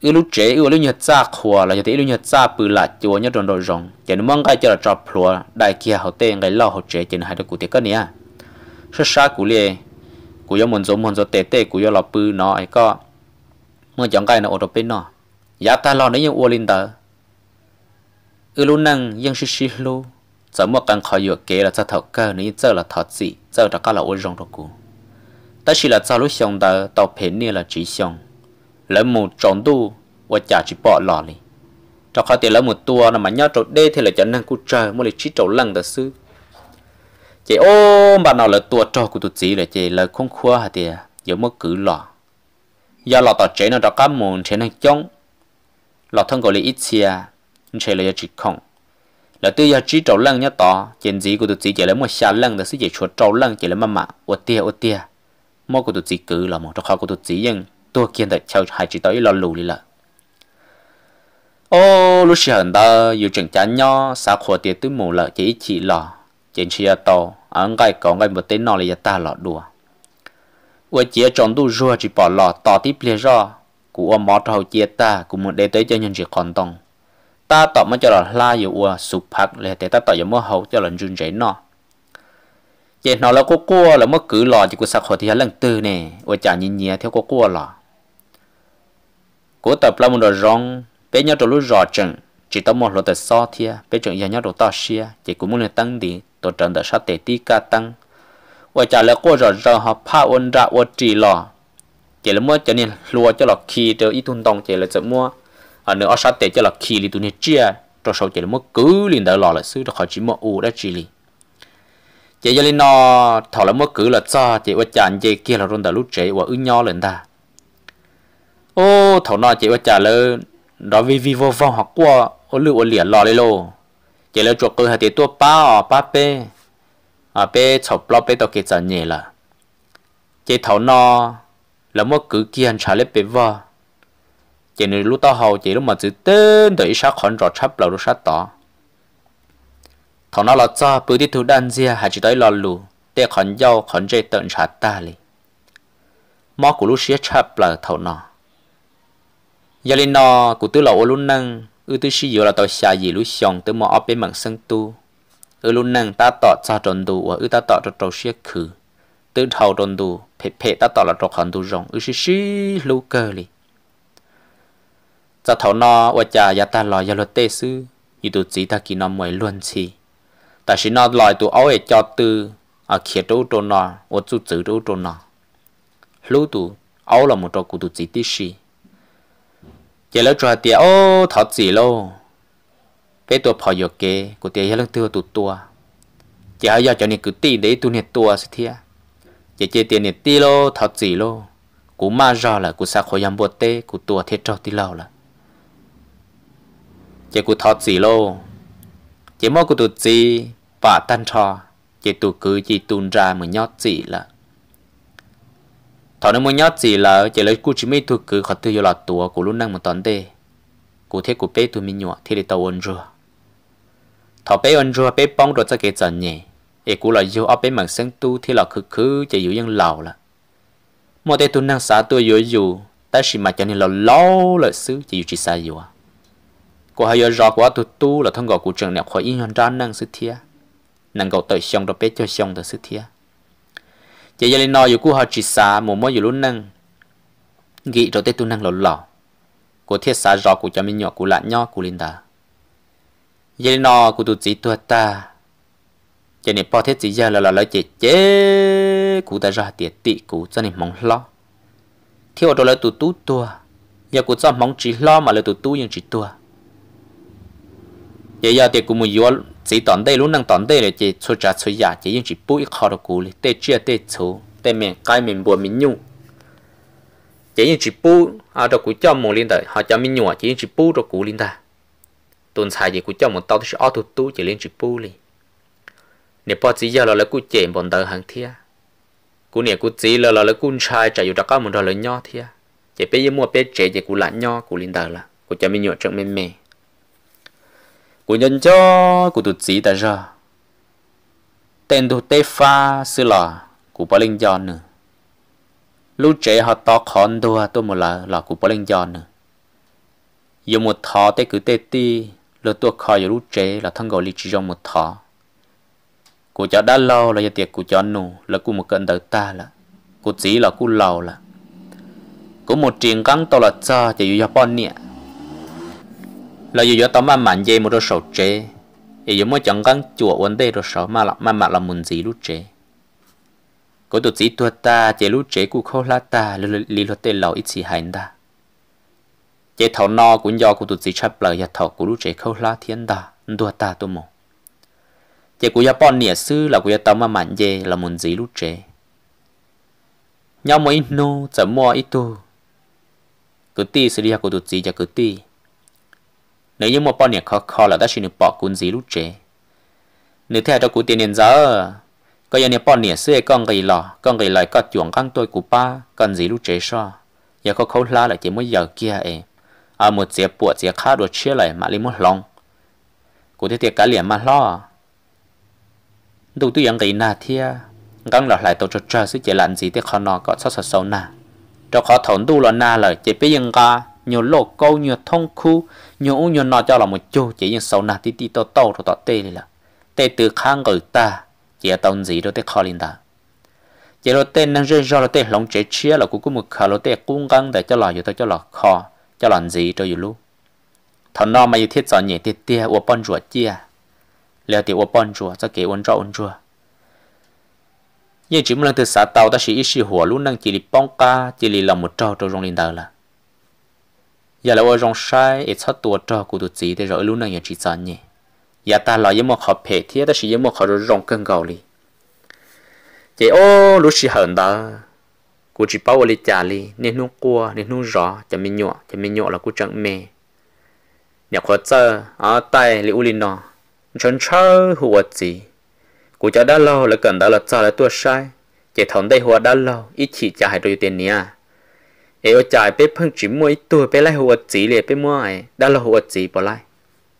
ư lúc trẻ ư lúc nhật ra khua là giờ thì lúc nhật ra bự là chùa nhất đòn đồ rồng chỉ nó mong cái cho là cho plua đại kia họ tên cái lo họ chế trên hai đứa cụ tiệc cái này sơ sát cụ liề cụ do muốn giống muốn giống tê tệ cụ do là bự nó ấy có mong chẳng gai nó ở đâu bên nó giá ta lo nấy những uo linh tờ ư ừ, lu năng dân sư sư lu giờ mua càng khỏi dựa kế là cho thọ cơ nếu giờ là thọ gì giờ là có là uo rong đó cũ ta chỉ là cho lúc xong tờ tàu phèn nia là chỉ xong lỡ một tròn tu và chả chỉ bỏ lò đi cho khó tiền lỡ một tua là mà nhau trộn đê thì là chẳng năng cụ trời mua lịch chỉ trộn lần tờ sư chị ô bà nào là tua trò của tụi chị là chị là không khua hả tiền giờ mua cử lò do lò tỏ chế nó đã cá mùn chế năng chống lọ thân gọi là ít xia chơi là chỉ không là tư giờ chỉ trâu lăng nhá tỏ chuyện gì của tụi chỉ chỉ là một xa lăng là sẽ chỉ chuột trâu lăng chỉ là mà mà ô tia ô tia mỗi của tụi chỉ cứ là một trong khó của tụi chỉ nhưng tôi kiên tại chào hai chỉ tới lo lù đi là ô lúc xưa hẳn đó dù chẳng chán nho xa khổ tiệt tứ mù lợ chỉ chỉ lò chỉ chia tàu anh gái có gái một tên nó là ta lọ đùa ô chỉ tròn tu rùa chỉ bỏ lọ tỏ tiếp liền ra cú ôm mót hậu chiết ta cú muốn để tới cho nhân chỉ còn tông ta tỏ mới cho là la dụ ua sụp phạt lệ để ta tỏ giống mơ hậu cho là run rẩy nọ vậy nó là cô cua là mất cử lò chỉ cú sạc hồi thì lần tư nè ua chả nhìn nhẹ theo cô cua lò cố tập là một đồ rong bé nhau trong lúc rõ chừng chỉ tao một lỗ tờ so thia bé chừng nhà nhau đồ to xia chỉ cũng muốn tăng đi tổ trận tờ sát tệ ti ca tăng ua chả là cô rõ rõ họ pha ôn ra ua trì lò chỉ là mua cho nên lúa cho là khi cho ít thun tông chỉ là chỉ mua ở nữa sát tệ cho là khi đi tụi này chia cho sau chỉ là mua cứ liền đỡ lò là xứ được khỏi chỉ mua u đã chỉ liền chỉ cho nên nó thảo là mua cứ là cho chỉ qua chản chỉ kia là run đỡ lúc chế và ứng nho lên ta ô thảo nó chỉ qua chản lên đó vì vì vô vong học qua ô lưu ô liền lò lên lô chỉ là chuột cơ hai tỷ tua ba ba pe à pe chọc lo pe tao kia chả nhẹ là chỉ thảo nó là mất cử kia anh trả lấy bể vợ, chỉ nên lúc tao hầu chỉ lúc mà chữ tên đợi sát khoản rõ chấp là lúc sát tỏ thằng nó là cho bữa đi thu đan dìa hay chỉ tới lò lù để khoản dâu khoản dây tận trả ta li mò của lúc sát chấp là thằng nó giờ lên nó của tôi là ô lúc năng ư tôi sử dụng là tao xài gì lúc xong tôi mò áp bên mảng sân tu ư lúc năng ta tỏ cho tròn đủ và ư ta tỏ cho trâu sát khử từ đầu đồn đủ phê phê ta tỏ là trọc hẳn đủ rộng ư xí xí lưu cơ lì giờ thảo nọ, và chả ya ta lo ya lo tê sư như tụ chỉ ta kỳ nó mới luân chi ta xí nọ lòi tụ áo ấy cho từ à kia đâu đâu nọ, và chú chữ đâu đâu nọ, lưu tụ áo là một trò cụ tụ chỉ tí xì giờ lỡ trò tiệt ô thảo chỉ lô bé tụ phò yok kê cụ tiệt ya lỡ tụ tụ tua giờ giờ cho nên cứ tí đấy tụ nè tua sẽ thiệt chỉ chỉ tiền này ti lô thọt gì lô cú ma ra là cú sa khói yam bột tê cú tua thiết cho ti lâu là chỉ cú thọt gì lô chỉ mỗi cú tụt gì và tan trò chỉ tụ cứ chỉ tuôn ra mà nhót gì là thọ nó muốn nhót gì là chỉ lấy cú chỉ mới tụt cứ khó tư vô lọt tua cú lúc năng một tuần tê cú thiết cú bé tụ mình nhọ thì để tàu ôn rùa thọ bé ôn rùa bé bong rồi cho cái trận nhỉ ý của là dù ở bên mảng sáng tu thì là khứ khứ chỉ dụ dân lầu là một tay tu năng xã tu dụ dù ta chỉ mà cho nên là lâu lợi sư chỉ dụ chỉ xa dụ à cô của hai giờ quá tu tu là thông gọi của trường này khỏi yên hoàn ra năng sư thia năng cầu tới xong rồi bé cho xong tới sư thia chỉ giờ lên nói dụ của họ chỉ xa một mỗi dụ luôn năng nghĩ rồi tay tu năng lầu lầu cô thiết xa rõ của cho mình nhỏ của lạ nhỏ của linh ta giờ lên nói của tu chỉ tu ta cho nên bao thế chỉ giờ là là lấy chế chế cụ ta ra tiền tị cụ cho nên mong lo theo đó là tụt tú tua giờ cụ cho mong chỉ lo mà là tụt tú nhưng chỉ tua giờ giờ tiền cụ mua yếu chỉ tận đây luôn năng tận đây là chỉ số trả số giả chỉ nhưng chỉ bôi khó được cụ là tê chia tê số tê mình cái mình buồn mình nhung chỉ nhưng chỉ bôi à đó cụ cho một liên đời họ cho mình nhung chỉ nhưng chỉ bôi đó cụ liên đời tuần sai gì cụ cho một tao thì sẽ ở tụ tú chỉ liên chỉ bôi liền nè bỏ chỉ giờ là lấy cú chèn bọn tờ hàng thia cú nè cú chỉ là là lấy cú trai chạy dù đặc cao một rồi lấy nho thia chỉ bây giờ mua bé trẻ chỉ cú lặn nho cú linh tờ là cú cho mình nhọ trong mềm mềm cú nhân cho cú tụt chỉ tờ giờ tên tụt tê pha sư lò cú bỏ linh giòn nữa lúc trẻ họ to khón đua tôi một là là cú bỏ linh giòn nữa dùng một thọ tê cứ tê ti lỡ tôi khỏi lúc trẻ là thằng gọi lý chỉ trong một thọ cô cho đã lo là giờ tiệc cô cho nụ là cô một cận đầu ta là cô chỉ là cô lầu là cô một chuyện căng to là cho chỉ dù Japan nè là dù tao mà mặn dây một đôi sầu chế thì dù mỗi chẳng căng chùa uốn đây đôi sầu mà là mà mà là muốn gì lúc chế cô tụt chỉ tuột ta chế lúc chế cô khâu lá ta lì lót tê lầu ít gì hành ta chế thầu no cũng do cô tụt chỉ chấp lời giờ thầu cô lúc chế khâu lá thiên ta đua ta tôi mong chế của Japan nè sư là của tao mà mạnh dê là muốn gì lúc trẻ nhau mấy nô chả mua ít tu cứ ti sẽ đi học của tụt gì chả cứ ti nếu như một bọn nè khó khó là đã xin được bỏ cuốn gì lúc trẻ nếu theo cho cụ tiền nền giờ có giờ nè bọn nè sư con gầy lò con gầy lại có chuộng con tôi của ba con gì lúc trẻ so giờ có khâu la là chỉ mới giờ kia em à một dẹp bùa dẹp khác đồ chia lại mà lấy một lòng cụ thế thiệt cả liền mà lo đủ tu yếm tỷ nà thia găng lọt lại tổ trò trò sự chế lạnh gì thế khó nọ có sót sót xấu nà cho khó thốn đu là nà lời chế bây giờ có nhiều lỗ câu nhiều thông khu nhiều u nhiều nọ cho là một chú chế những xấu nà tí tí tô tô rồi tỏ tê là tê từ kháng gửi ta chế tông gì rồi thế khó linh ta chế rồi tê năng rơi rồi tê lòng chế chia là cú cú một khả rồi tê cũng gắn để cho lọ dù tao cho lọ khó cho làm gì cho dù lu thằng nọ mà yêu thiết giỏi nhẹ tiệt tia uo bón ruột chia แล้วติวป้อนจัวจะเกวันจ้าอนจัวยี่จิมลังตือสาเตาตาชีอิชิหัวลุ่นนังจิลิป้องกาจิลิลำมุดเจ้าตัวรงลินเดาละอย่าละว่ารงใช้เอชตัวเจ้ากูตุจีแต่เราลุ่นนังอย่างจีจันเนี่ยอย่าตาลอยยมอขอเพเทียตาชียมอขอรงเกินเกาหลีเจโอลุชิเหินเดากูจีเป้าวลิจาลีเนี่ยนุ่งกัวเนี่ยนุ่งรอจะไม่หยอจะไม่หยอแล้วกูจังเมเนี่ยขอเจออ๋อไตลิอุลินนอ chọn chơ hùa gì cụ cho đã lâu là cần đã là cho là tuổi sai chỉ thằng đây hùa đã lâu ít chỉ cha hai đôi tiền nha ấy ở trại bé phăng chỉ mua ít tua bé lại hùa gì liền bé mua ấy đã lo hùa gì bỏ lại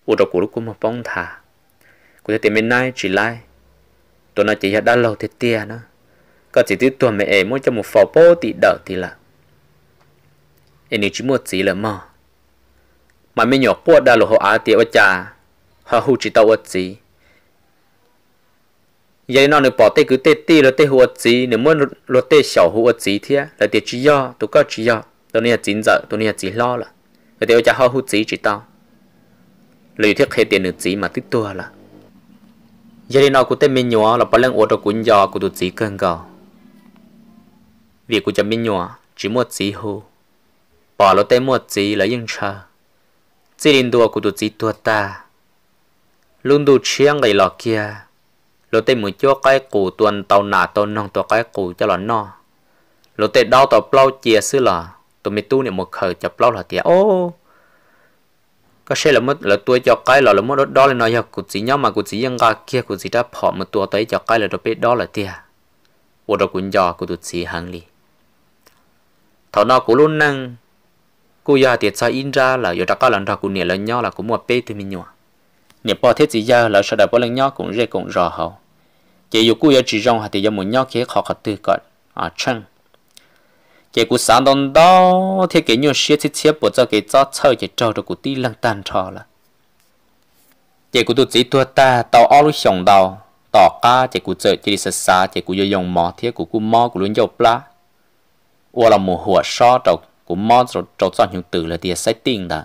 u đó cụ lúc cũng mà bông thả cụ cho tiền bên này chỉ lại tôi nói chỉ đã lâu thế tiền nữa có chỉ tiếc tuổi mẹ ấy mua cho một phò bố thì đỡ thì là ấy chỉ mua gì là mò mà mình nhỏ quá đã lo hùa á tiền ở trái ha hu chỉ tàu ớt gì giờ nó nửa bỏ tê cứ tê tê rồi tê hu ớt gì nửa muốn rồi tê xảo hu ớt gì thế là tê chỉ do tụ có chỉ do tôi nên chín giờ tôi nên chỉ lo là rồi tê cho ha hu chỉ chỉ tao lời thiết hệ tiền được gì mà tích tua là giờ nó cứ tê mình nhỏ là bao lần ô tô cuốn do của tụ chỉ cần gò việc của chấm mình nhỏ chỉ một chỉ hu bỏ lỡ tê một chỉ là yên chờ chỉ đến đùa của tụ chỉ tua ta lúc đầu chiang cái lọ kia lúc đấy muốn cho cái củ tuần tàu nà tàu nong tàu cái củ cho lọ no lúc đấy đau tàu plau chia xứ lọ tụi mình tu niệm một khởi chập plau là tia ô cái xe là mất là tôi cho cái là là mất đó là nói củ gì nhau mà củ gì yang ga kia củ gì đã phỏ một tôi tới cho cái là đó biết đó là tia ô đó cũng củ cụt gì hàng li thảo nào cũng luôn năng cô giờ tiệt sao in ra là giờ đã có lần đầu cũng niệm lần nhau là cũng mua bê thì mình nhọ nè bỏ thế chỉ giờ là sợ đại bỏ lên nhóc cũng rẻ cũng rõ hậu chỉ dù cúi ở chỉ rong hạt thì giờ muốn nhóc kia khó khó từ cọt à chăng chỉ cú sáng đông đó thì cái nhiều xe thiết chế bộ cho cái cho chơi chỉ trâu được cú tí lăng tan trò là chỉ cú tụt chỉ tua ta tàu ao lúc sòng đào tỏ ca chỉ cú chơi chỉ sờ sá chỉ cú dùng mỏ thế cú cú mò cú luôn dầu plá ua là một หัว so trâu cú mò trâu trâu chọn những từ là tiền sách tiền đó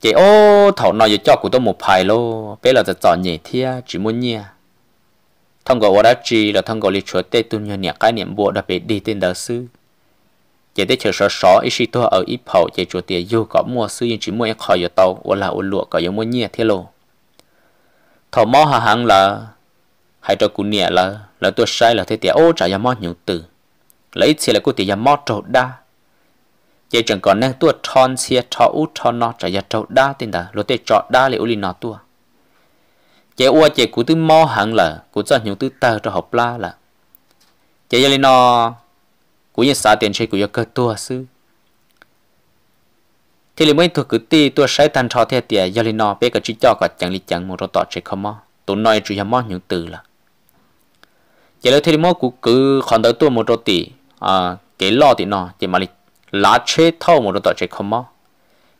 chị ô thảo nói cho cụ tôi một bài lô bây là giờ chọn nhẹ thia chỉ muốn nhẹ thông qua đã chỉ là thông qua lý chúa tê tu nhân nhẹ cái niệm bộ đã bị đi tên đạo sư chỉ để chờ sợ sợ ít khi tôi ở ít phẩu chỉ chúa tiền yêu có mua sư nhưng chỉ muốn ít khỏi giờ tàu ô là ô lụa có giống muốn nhẹ thế lô thảo mò hà hàng là hay cho cụ nhẹ là là tôi sai là thế tiền ô trả giờ mò nhiều từ lấy chỉ là cụ tiền giờ mò trộn đa chỉ chẳng còn năng tua thon xia thọ út thọ nọ trả giá trâu đa tiền đã lô tê trọ đa lệ uli nọ tua chỉ ua chỉ cú tư mò hẳn là cú cho nhiều tư tờ cho học la là chỉ giờ lên nọ cú như xã tiền chơi cú giờ cơ tua sư thì lấy mấy thuộc cứ ti tua sai tan thọ theo tiền giờ lên nọ bé cả chỉ cho cả chẳng li chẳng một rồi tọt chơi không mò tụi nói chỉ nhà mò những từ là chỉ lấy thì mò cú cứ còn tới tua một rồi tỷ à cái lo thì nọ chỉ mà lịch lá chế thâu một đôi chế không mò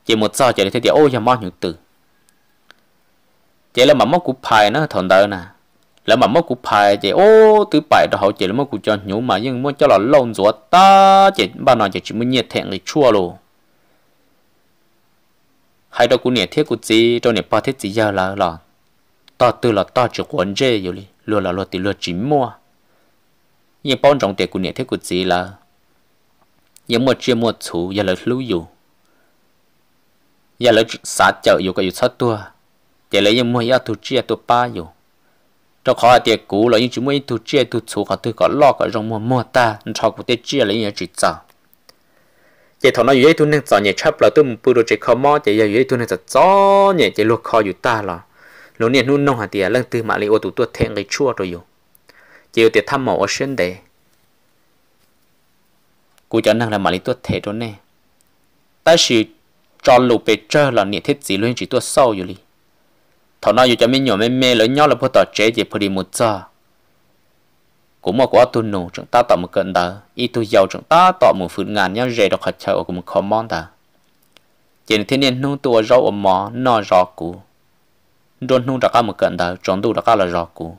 chỉ một giờ chỉ để thấy điều ôi giờ mò những từ chỉ là mà mò củ phải nó thằng đỡ nè là mà mò củ phải chỉ ô từ phải đó họ chỉ là mò củ cho nhú mà nhưng mò cho là lâu rùa ta chỉ bà nói chỉ chỉ muốn nhiệt thẹn người chua luôn hai đầu cú nhiệt thiết cú gì đầu nhiệt ba thiết gì giờ là là ta từ là ta chỉ quấn dây rồi luôn là luôn thì luôn chỉ mua nhưng bao trong tiền cú nhiệt thiết cú gì là ยังมัวเจียมัวถูอย่าเลยรู้อยู่อย่าเลยสาเจออยู่ก็อยู่สักตัวแต่เลยยังมัวยาถูเจียตัวป้าอยู่จะขอเด็กกูเลยยังจะมัวถูเจียตัวถูก็ตัวก็ลอกก็รงมัวมัวตาชอบกูเตเจียเลยยังจีจ้าเจ้าทอนอยู่ไอ้ตัวนึงจอเนี่ยชับเราตัวมึงปูโดเจ้าขมอเจ้าอยู่ไอ้ตัวนึงจะจ้อเนี่ยเจ้าลูกคออยู่ตาหรอลูกเนี่ยนู่นน้องหาเดียเรื่องตื่นมาเลยโอตุตัวเทงเลยชั่วตัวอยู่เจ้าเดี๋ยวทำหมอเช่นเดย์ cô cho năng là mà lý tuốt thể đó nè ta chỉ cho lù bề trơ là nhiệt thiết gì luôn chỉ tuốt sâu rồi lì thọ nói dù cho mình nhỏ mê mê lớn nhau là bố tỏ chế gì phải đi một giờ cũng mà của tôi nổ chúng ta tạo một cận đó y tôi giàu chúng ta tạo một phương ngàn nhau dễ được hạt chợ của một khó món đó chỉ thiên nhiên nung tua rau ôm mỏ nò rò cũ đồn nung đã một cận đó tròn đặt đã là rò cũ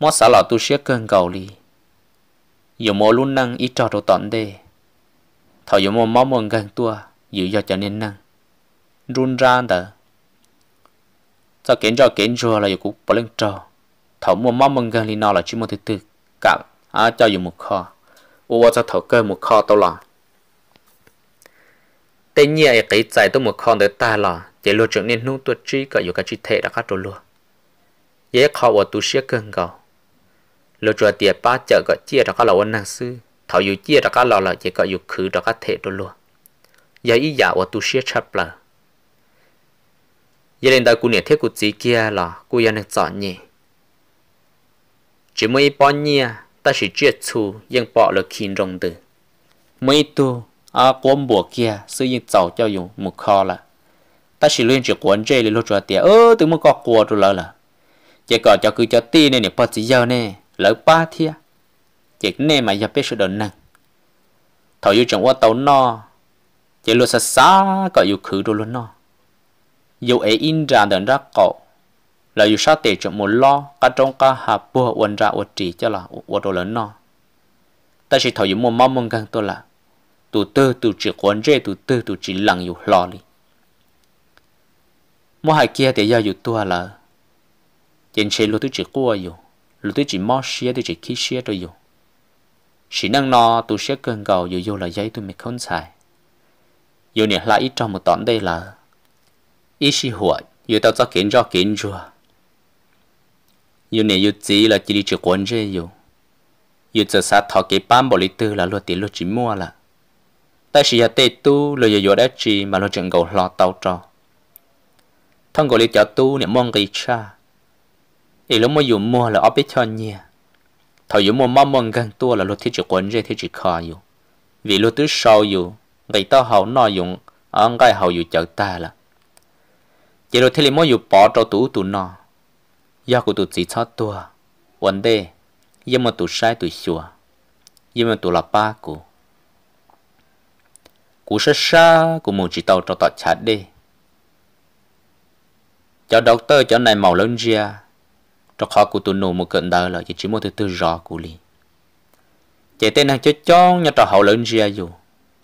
mót xả lọ tu siết cơn cầu li dù mô luôn năng ít trò đồ tọn đề thảo dù mô mó mòn gần tua dự do cho nên năng run ra tờ cho kiến cho kiến rùa là dù cục bỏ lên trò thảo mô mó mòn gần lì nọ là chứ mô từ tư cả à cho dù một kho ua cho thảo cơ một kho tao lòng tên nhẹ ấy cái giải tôi một con tới ta là chỉ lo chuyện nên nuôi tuột chi cả dù cái chi thể đã cắt rồi luôn dễ khó và tu sĩ cưng cầu lựa chọn tiền ba chợ gọi chia ra các lò năng sư thảo dù chia ra các lò là chỉ có dù khứ ra các thể đôi luôn giờ ý giả của tu sĩ chấp là giờ lên đây cụ niệm thiết của chỉ kia là cụ yên được chọn nhỉ chỉ mới bao nhiêu ta chỉ chia chu nhưng bỏ là kinh rồng từ mới tu à cuốn bùa kia sư yên chọn cho dùng một kho là ta chỉ luyện chỉ cuốn chơi lên lô trò tiền ơ từ một cọ cuộn rồi là chỉ có cho cứ cho ti này nè bớt chỉ giờ nè lỡ ba thia chỉ nên mà giờ biết sự đơn năng thầu yêu chồng qua tàu no chỉ luôn xa xa có yêu khử đồ luôn no yêu ấy in ra đơn ra cậu là yêu sao tệ chồng muốn lo cả trong cả hạ bùa uốn ra uốn trì cho là uốn đồ lớn no ta chỉ thầu yêu một mong mong gần tôi là tụ tư tụ chỉ quấn rễ tụ tư tụ chỉ lằng yêu lo đi mua hai kia thì giờ yêu tua là trên xe luôn tụ chỉ cua yêu lúc tôi chỉ mò xia tôi chỉ khi xia tôi dù chỉ năng nó tôi sẽ cần cầu dù dù là giấy tôi mới không xài dù nè là ít trong một tón đây là ít xì hủa dù tao cho kiến cho kiến chùa dù nè dù chỉ là chỉ đi chụp quần chơi dù dù giờ sát thọ kế bán bộ lý tư là luật tiền luật chỉ mua là tại sự hạ tê tu lời giờ giờ đã chỉ mà lo chuyện cầu lo tao cho, thông cầu lý cho tu nè mong cái cha thì lúc mà dùng mua là option nha thầu dùng mua mong mong gần tua là lúc thì chỉ quấn ra thì chỉ khó dù vì lúc tứ sau dù ngày ta hậu nói dùng ông cái hậu dù chợ ta là chỉ lúc thì lúc mà dù bỏ cho tủ tủ nọ do của tụi chỉ cho tua vấn đề nhưng mà tụi sai tụi xua nhưng mà tụi là ba cụ, cụ sơ xa cụ một chỉ tàu cho tọt chát đi cho doctor cho này màu lớn ria trong khó của tôi nổ một cận đời là chỉ chỉ một thứ tư rõ của liền chạy tên hàng cho chong nhà trò hậu lớn ria dù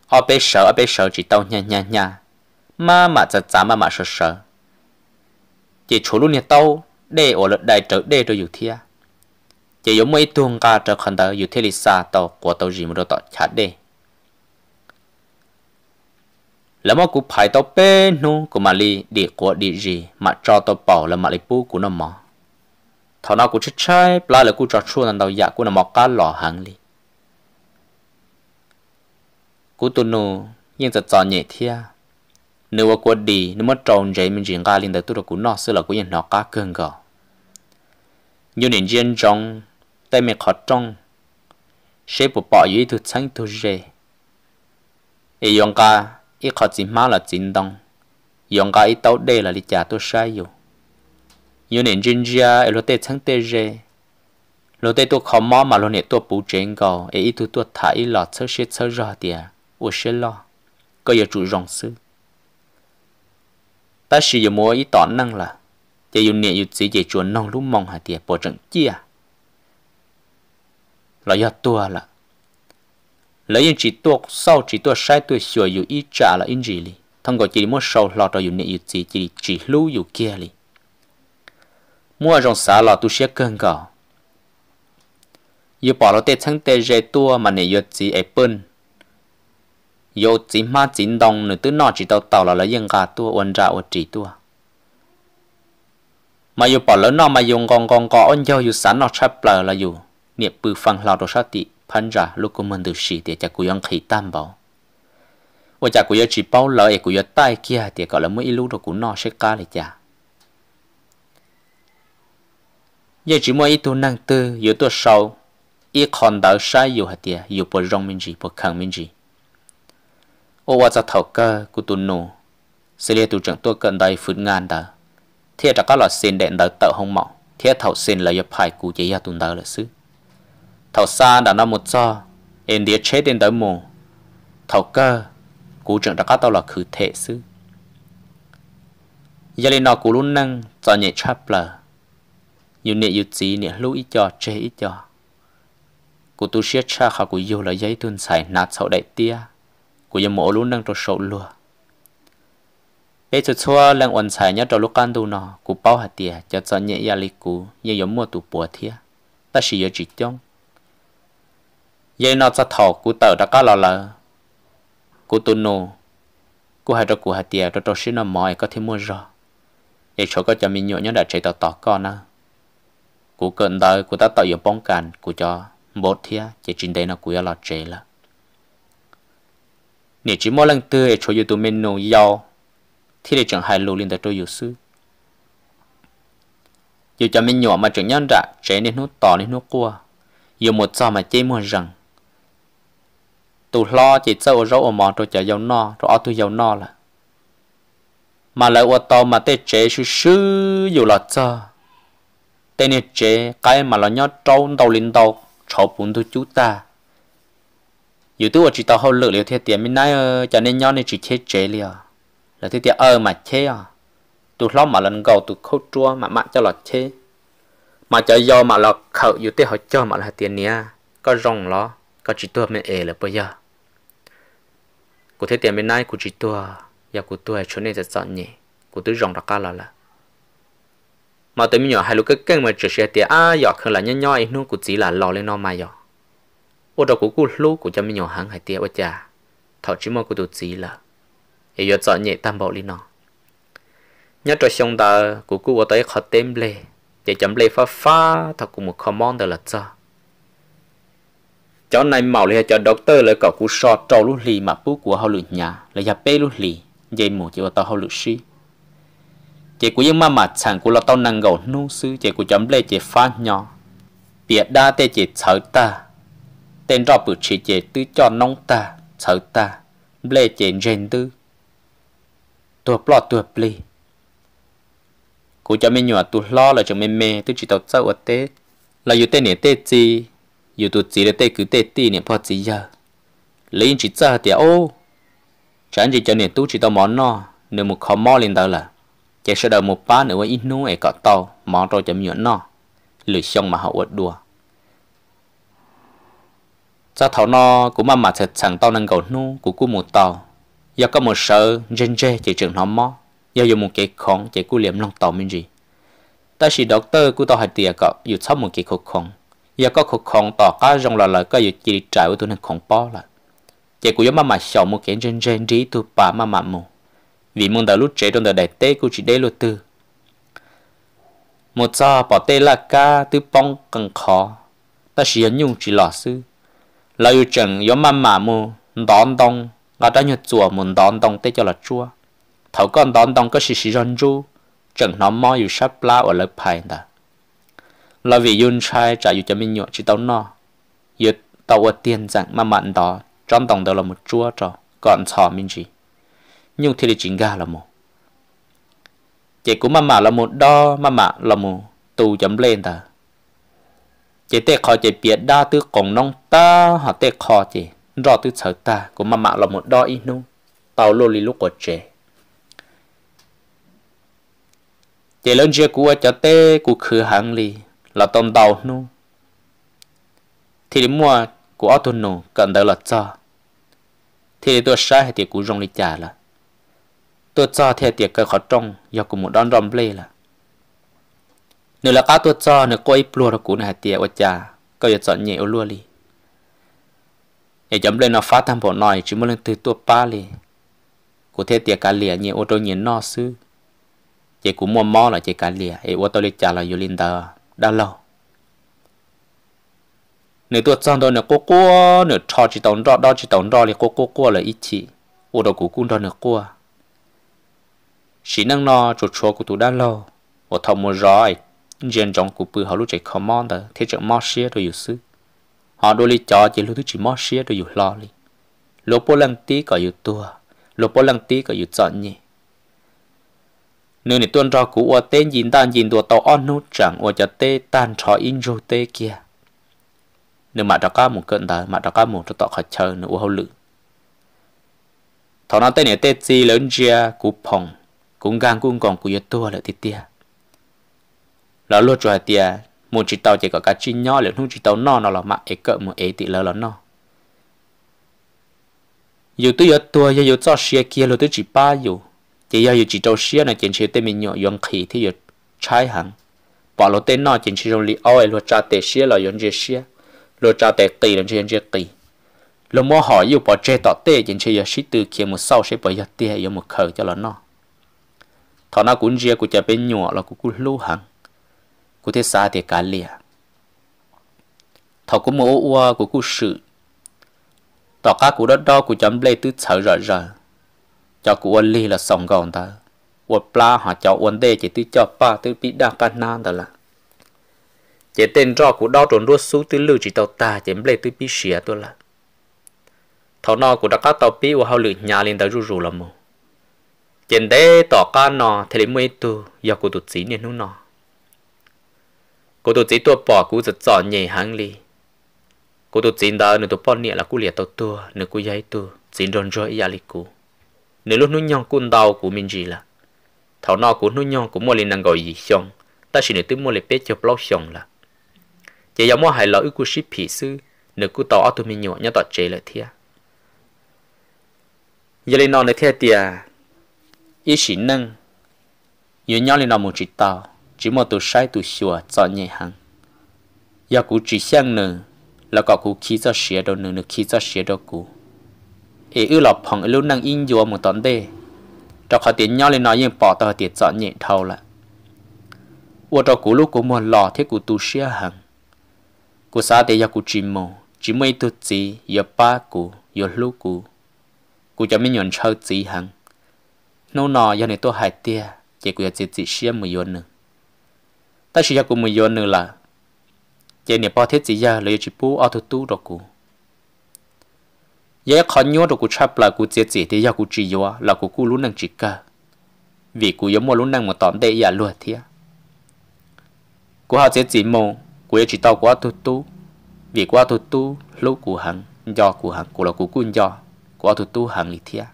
ở bên sợ ở bên sợ chỉ tao nha nha nha mà mà chả chả mà mà sợ sợ chỉ chủ luôn nhà tao để ở lợi đại trở để rồi dù thia à. chỉ giống mấy tuồng ca trở khẩn đời dù thế lì xa tao của tao gì mà đâu tao chả để là mà cũng phải tao bên nu của mà li đi của đi gì mà cho tao bảo là mà li bu của nó mỏ thảo nào cũng chết chai lá là cũng trò chua là đầu dạ cũng là mọc cá lò hàng đi cú tu nô nhưng thật tròn nhẹ thia nếu mà quên đi nếu mà tròn giấy mình chỉ ra lên tới tu được cú nọ xưa là cú nhận nọ cá cường gò như nền riêng trong tay mẹ khó trong sẽ bộ bỏ dưới thực sáng tu dễ ở yong ca ý khó chỉ má là chính đông yong ca ý tao đây là đi trả tôi sai rồi chân chân có mỏ mà bù ít chớ chớ 有年人家落地成地热，落地多靠妈妈落年多补整个，哎，一多多他一老抽些抽热的，我是了，个要注重事。ta sử dụng mua ý tỏ năng là để dùng niệm dùng chỉ để chuồn nông lúc mong hạt tiền bỏ trận chia là do tua là lấy những chỉ tua sau chỉ tua sai tua sửa dùng ít trả là in gì li thông qua chỉ mua sau lọt rồi dùng niệm dùng chỉ chỉ lưu dùng kia li มัวจงสาหลอตุเชียกเกนก่อยู่ปอลเตชังเตเจตัวมันเนยจีไอปุ่นโยจิมาจินดองหนึ่งตัวนอจิตเตาเตาละยังกาตัวอวันราวจีตัวมาอยู่ปอลนอมายงกองกองกออนยออยู่สันนอชัดเปล่าละอยู่เนี่ยปืฟังเราตัวชาติพันจาลูกุมันดูสีเดียจะกุยังขีตั้มเบาว่าจากกุยจีเป้าเลอกุยใต้เกียเดียก็ละมืออลูกตัวกุนอเช็กกาเลยจ้า giờ chỉ mỗi tu năng tư yếu tu sâu ít còn đỡ sai yếu hạt địa yếu bộ rong mình gì bộ khẳng mình gì ô wa cho thầu cơ của tu nô sẽ liệt tu trưởng tu cần đại phun ngàn đó thế là các loại xin đệ đỡ tợ không mỏ thế thầu xin là yếu phải cụ chỉ ra tu đỡ là sư thầu xa đã nó một cho em địa chế đến đỡ mù thầu cơ cụ trưởng đã các tao là khử thể sư giờ lên nó cụ luôn năng cho nhẹ chắp là nhiều nè yêu chỉ nè lú ít cho chế ít cho cụ tu sĩ cha khảo của yêu là giấy tuân xài nát sau đại tia của yêu mộ luôn đang trộn sầu lùa ấy cho xua lần ổn xài nhớ trò lúc ăn đồ nọ của bao hạt tia cho cho nhẹ gia li cụ như giống mua tụ bùa thia ta chỉ yêu chỉ trong giấy nó cho thọ của tờ đã có lò lờ của tu nô của hai trò của hạt tia trò trò xin nó mỏi có thể mua rồi để chỗ có cho mình nhộn nhớ đã chạy tàu tàu con á cú cận đời của ta tạo yếu bóng cản của cho bột thia chỉ trên đây nó của là chế là nếu chỉ mỗi lần tư ở chỗ youtube mình nô giàu thì để chẳng hai lô lên tới tôi yếu sư dù cho mình nhỏ mà chẳng nhân ra chế nên nó to nên nó cua dù một sao mà chế mua rằng tụ lo chỉ ở rau ở mỏ rồi chờ giàu no rồi ăn tôi giàu no là mà lại ô tô mà tê chế sư sư dù là sao tên chế cái mà là nhau trâu đầu lên đầu cháu bún thu chú ta dù tôi chỉ tao hậu lựa liệu thế tiền mình nói ờ, cho nên nhau nên chỉ chế chế liền là thế tiền ở ờ, mà chế à tôi lo mà lần cầu tôi khâu chua mà mặn cho là chế mà cho do mà là khẩu yếu tôi họ cho mà là tiền nha, có rong lo có chỉ tôi mới ế là bây giờ cụ thế tiền bên này cụ chỉ tôi giờ cụ tôi cho nên sẽ chọn nhỉ cụ tôi rong đặc ca là là mà tôi mình nhỏ hai lúc cái kênh mà chỉ sẽ tiệt à giờ không là nhon nhoi nó cũng chỉ là lò lên nó mà giờ ô đâu của cô lúc của cho mình nhỏ hàng hai tiệt bây giờ. thọ chỉ mong của tụi chỉ là để giờ chọn nhẹ tam bộ lên nó nhớ cho xong ta của cô ô tới khó tem lê để chấm lê phá phá thật cũng một comment đó là cho cháu này mạo lê cho doctor lại cậu cú sọt trâu lúc lì mà bú của họ lụi nhà lại gặp bê lúc lì dây mù cho ô tao họ lụi xí chị của những mà mà chẳng của lo tao năng gầu nu sư chị của chấm lê chị pha nhỏ bịa đa tê chị sợ ta tên rõ bự chị chị tư cho nông ta sợ ta lê chị rèn tư tuột lo tuột pli của cho mình nhỏ tu lo là cho mình mê tư chỉ tao sợ ở tê là dù tê nè tê gì dù tu chỉ là tê cứ tê tì nè pho gì giờ lấy chỉ sợ tiệt ô chẳng chỉ cho nè tu chỉ tao món nọ nếu một khó mò lên đó là chạy sơ đầu một ba nữa với ít nu ấy có to mò rồi chấm nhuận nọ lười xong mà họ ớt đùa cho thảo nó cũng mà mà thật chẳng tao năng cầu nu của cô một tàu do có một sợ gen gen chỉ trường nó mò do dùng một cái khóng chỉ cô liếm lòng tàu mình gì ta chỉ doctor của tao hạt tiệt có dù sau một cái khóc khóng do có khóc khóng tỏ cá rong là lời có dù chỉ trải với tôi năng khóng po là chỉ của giống mà mà sợ một cái gen gen trí tôi bà mà mà mù vì muốn đào lúc chế trong đời đại tế cô chỉ đây lột từ một giờ bỏ tế là ca tư bông cần khó ta chỉ nhận nhung chỉ lọ sư là yêu chẳng yếu mà mà mù đón đông ngã đã nhật chùa muốn đón đông tế cho là chua thấu con đón đông có sự sự rắn rú chẳng nó mò yêu sắp la ở lớp phải ta là vì yun trai trả yêu cho mình nhọ chỉ tao nọ yêu tao ở tiền rằng mà mặn đó trong đồng đó là một chua cho còn sò mình chỉ nhưng thì chính ga là một, chị cũng mama là một đo mama là một tù chấm lên ta chị tê khó chị biết đa tư cổng nông ta họ tê khó chị rõ tư sở ta của mama là một đo ít nung tàu lô lì lúc của chị chị lớn chưa của cho tê của khứ hàng lì là tôm tàu nung thì đến mua của ô tô nung cần đỡ là cho thì tôi sai thì cũng rong đi trả là ตัวจอเทียเตียกขอจงยากูมุดอนรอมเล่ละเนื้อละก้าตัวจอเนื้อก้อยปลัวระกูนะเตียวจาก็อย่าสอนเหยียวลัวลีอย่าจำเลยนอฟ้าทำผลหน่อยชิมเรื่องตือตัวป้าเลยกูเทียเตียกาเลียเหยียวโดนเหยียนอซื้อเจกูมัวมอละเจกาเลียเอวตัวเลจาเราอยู่ลินเดอร์ด้านเราเนื้อตัวจอโดนเนื้อกัวกัวเนื้อชอจิตองรอดดอจิตองรอเลยกัวกัวกัวเลยอีชีโอ้ดอกูกุ้งดอนเนื้อกัว chỉ năng nọ chỗ chỗ của tụ đa lo ở thầm một rõ ấy dân trong của bự họ lúc chạy khó mòn đó thế chẳng mò xia rồi dù sư họ đôi lý cho chỉ lúc thứ chỉ mò xia rồi dù lo li lỗ bố lăng tí có dù tua lỗ bố lăng tí có dù chọn nhỉ nếu để tuân theo cũ ở tên nhìn tan nhìn đùa tàu on nút chẳng ở cho tê tan trò in rô tê kia nếu mà đó cá một cơn đó mà đó cá một cho tọt khỏi chờ nữa hậu lự thằng nào tên này tê chi lớn chia cú phòng cũng gang cũng còn của tua là thì tia lỡ lột rồi tia à, một chỉ tàu chỉ có cá chi nhỏ liệu không chỉ tàu no nó là mạ ấy cỡ một ấy thì lỡ lỡ no dù tôi giờ tua giờ giờ cho xe kia là tôi chỉ ba dù chỉ giờ giờ chỉ tàu xe này chỉ chỉ tên mình nhỏ yong khí thì giờ trái hẳn bỏ lỡ tên nó chỉ chỉ trong lý ao ấy lột ra tệ xe là yong chỉ xe lột cha tệ tì là chỉ chỉ tì lỡ mua hỏi yêu bỏ chơi tọt tê chỉ chỉ giờ sĩ từ kia một sau sẽ bỏ giờ tia giờ một khờ cho lỡ no thọ na cũng chia của cha bên nhỏ là của cũng lưu hằng của thế xa thì cả lìa thọ cũng mô ua của cũng sự tỏ cá của đó đó của chấm lê từ sợ rợ rợ cho của ôn ly là sòng gòn ta ôn pla họ cho ôn đê chỉ tứ cho pa tứ bị đa can nan đó là chỉ tên rõ của đó trốn đua sú tứ lưu chỉ tàu ta chỉ lê tứ bị xỉa tôi là thọ nó của đó cá tàu bị của họ lử nhà lên tới rù rù là mồ chén đế tỏ ca nọ thì lấy mấy tu do cụ tụt sĩ nên nọ cụ tụt sĩ tua bỏ cụ giật giỏ nhảy hàng li cụ tụt sĩ đó nửa tụt bỏ nhẹ là cụ liệt tàu tua nửa cụ giấy tu xin đồn rồi ya li cụ nửa lúc nuôi nhong cụ đau cụ mình gì là thảo nọ cụ nuôi nhong cụ mua lên năng gọi gì xong ta chỉ nửa tụt mua lên bếp cho blog xong là chỉ giống mua hai lọ ư cụ ship phí sư nửa cụ tàu ở tụi mình nhỏ nhớ tọt chế lợi thia giờ lên nọ nửa thia tiệt ý sĩ nâng nhớ nhau lên đó một chỉ tàu chỉ một tụ sai tụ xua cho nhẹ hàng giờ cú chỉ xem nè là có cú khí cho xía đâu nè nè khí cho xía đâu cú ế ư lọ phòng ư lưu năng in dùa một tón đê cho khó tiền nhau lên nói yên bỏ tao tiền chọn nhẹ thâu lại ua cho cú lúc cú một lò thế cú tu xía hàng cú xa thì giờ cú chỉ mồ chỉ mấy tu chỉ giờ ba cú giờ lúc cú cú cho mấy nhọn chơi chỉ hàng nô nọ giờ này tôi hại tia chỉ của chị chị xem một yon nữa ta chỉ giờ của một yon nữa là chị này bao thiết chị giờ lấy chỉ bố ở thua tu đó cô giờ khó nhớ đó cô chấp là cô chị chị thì giờ cô chỉ yo là cô cô luôn năng chỉ cả vì cô giống một luôn năng mà tóm đây giờ luôn thia cô họ chị chị mồ cô chỉ tao quá thua tu vì quá thua tu lúc cô hằng do cô hằng cô là cô cũng do quá thua tu hằng lý thia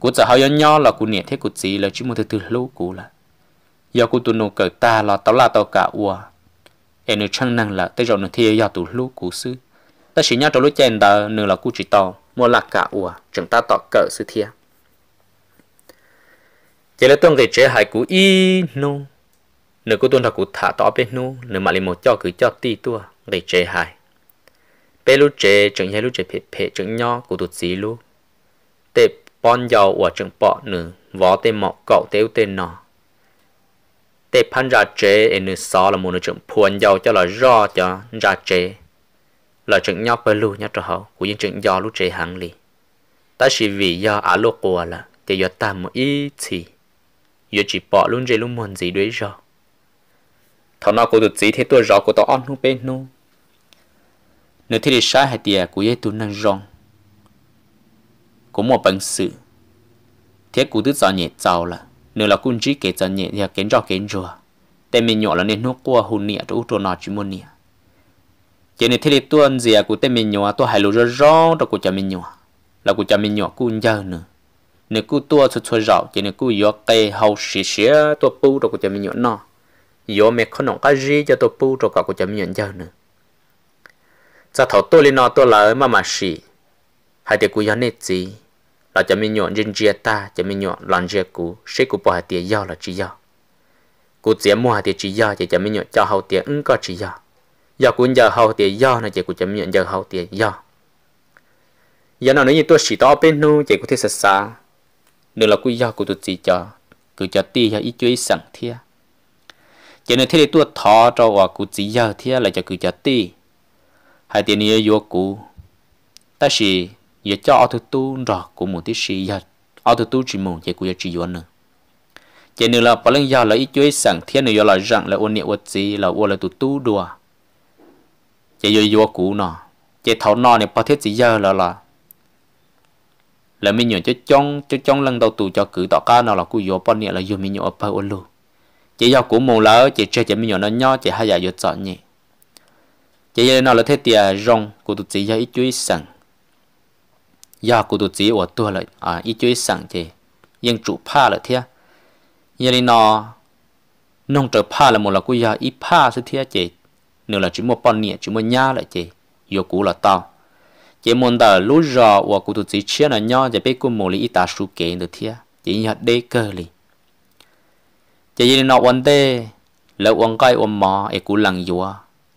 cú sợ hơi nho là cú nhẹ thế cú gì là chỉ muốn thứ thứ lâu cú là do cú tu nô cởi ta là tao là tao cả ua em nữa chăng năng là tới giờ nó thiê do tụi lâu cú sư ta chỉ nhau trong lúc chen ta nữa là cú chỉ tao mua là cả ua chúng ta tọt cỡ sư thiê chỉ là tuần về chế hại cú y nô nửa cú tuần thật cú thả tỏ bên nô nửa mà lại một cho cứ cho ti tua để chế hại bé lúc chế chẳng hay lú chế phê phê chẳng nho cú tụt gì luôn tệp bọn giàu ở trường bọ nữ võ tê mọ cậu tiêu tên nọ, tê phan ra chế em nữ xó là một nữ trường puan giàu cho là rõ cho ra chế là trường nhau bơ lưu nhá cho hậu của những trường giàu lúc chế hàng lì ta chỉ vì do á lô của là để do ta một ý thì giờ chỉ bỏ luôn chế luôn muốn gì đấy rồi thằng nào cũng được gì thế tôi rõ của tao ăn không bên nô, nếu thế thì sai hai tiệt của ye tu năng rong có một bằng sự thế cụ thứ gió nhẹ giàu là nửa là cung trí kể cho nhẹ thì kiến rõ kiến rùa tên mình nhỏ là nên hút qua hôn nhẹ cho út nó chỉ muốn nhẹ chỉ nên thế thì tuân gì à cụ tên mình nhỏ tôi hài lù rõ rõ đó của cha mình nhỏ là của cha mình nhỏ cung giờ nữa nếu cụ tua cho cho rõ chỉ nên cụ gió cây hầu xì xì tôi bu đó của cha mình nhỏ nó gió mẹ không nóng cái gì cho tôi bu cho cả của cha mình nhỏ giờ nữa giờ thầu tôi lên nó tôi là mà mà xì hai đứa cụ gió nết gì là chả mình nhọn riêng riêng ta chả mình nhọn lăn riêng cú, sẽ cú bỏ tiền giao là chỉ giao cú chỉ mua tiền chỉ giao chỉ chả mình nhọn cho hậu tiền ứng có chỉ giao giờ cú giờ hậu tiền giao là chỉ cú chả mình nhọn giờ hậu tiền giao giờ nào nếu như tôi chỉ to bên nu chỉ cú thể sạch xa đừng là cú giao cú tôi chỉ cho cú cho tiền cho ít chuối sẵn thia chỉ nên thế tôi thọ cho và cú chỉ giao thia là cho cú cho tiền hai tiền nhiều vô cú ta chỉ giờ cho ở thực tu rõ của một tiết sĩ giờ ở thực tu chỉ một chỉ của giờ chỉ vốn nữa chỉ nữa là bao lần giờ là ít chuối sẵn thiên nữa là rằng là ôn niệm vật gì là ôn là tu tu đùa chỉ giờ vô cũ nọ chỉ thấu nọ này bao thiết gì giờ là là là mình nhớ cho trong cho trong lần đầu tù cho cử tọa ca nào là cú vô bao niệm là vô mình nhớ ở bao ôn luôn chỉ do cũ mù lỡ chỉ chơi chỉ mình nhớ nó nho chỉ hai giờ vô chọn nhỉ chỉ giờ nó là thế tiệt rong của tụi sĩ giờ ít chuối sẵn ya cụ tụ chỉ của tu là à ý chơi sẵn chứ nhưng chủ pa là thế giờ này nó nông trở pa là một là cụ ya ý pa sẽ thế chứ nữa là chỉ một pon nhẹ chỉ một nhá lại chứ giờ cụ là tao chỉ muốn đỡ lú rò của cụ tụ chỉ chia là nhau chỉ biết cụ một lý ta su kế được thế chỉ nhớ đế cơ li chỉ giờ nó vấn đề là quan cái quan mò e cụ lằng dùa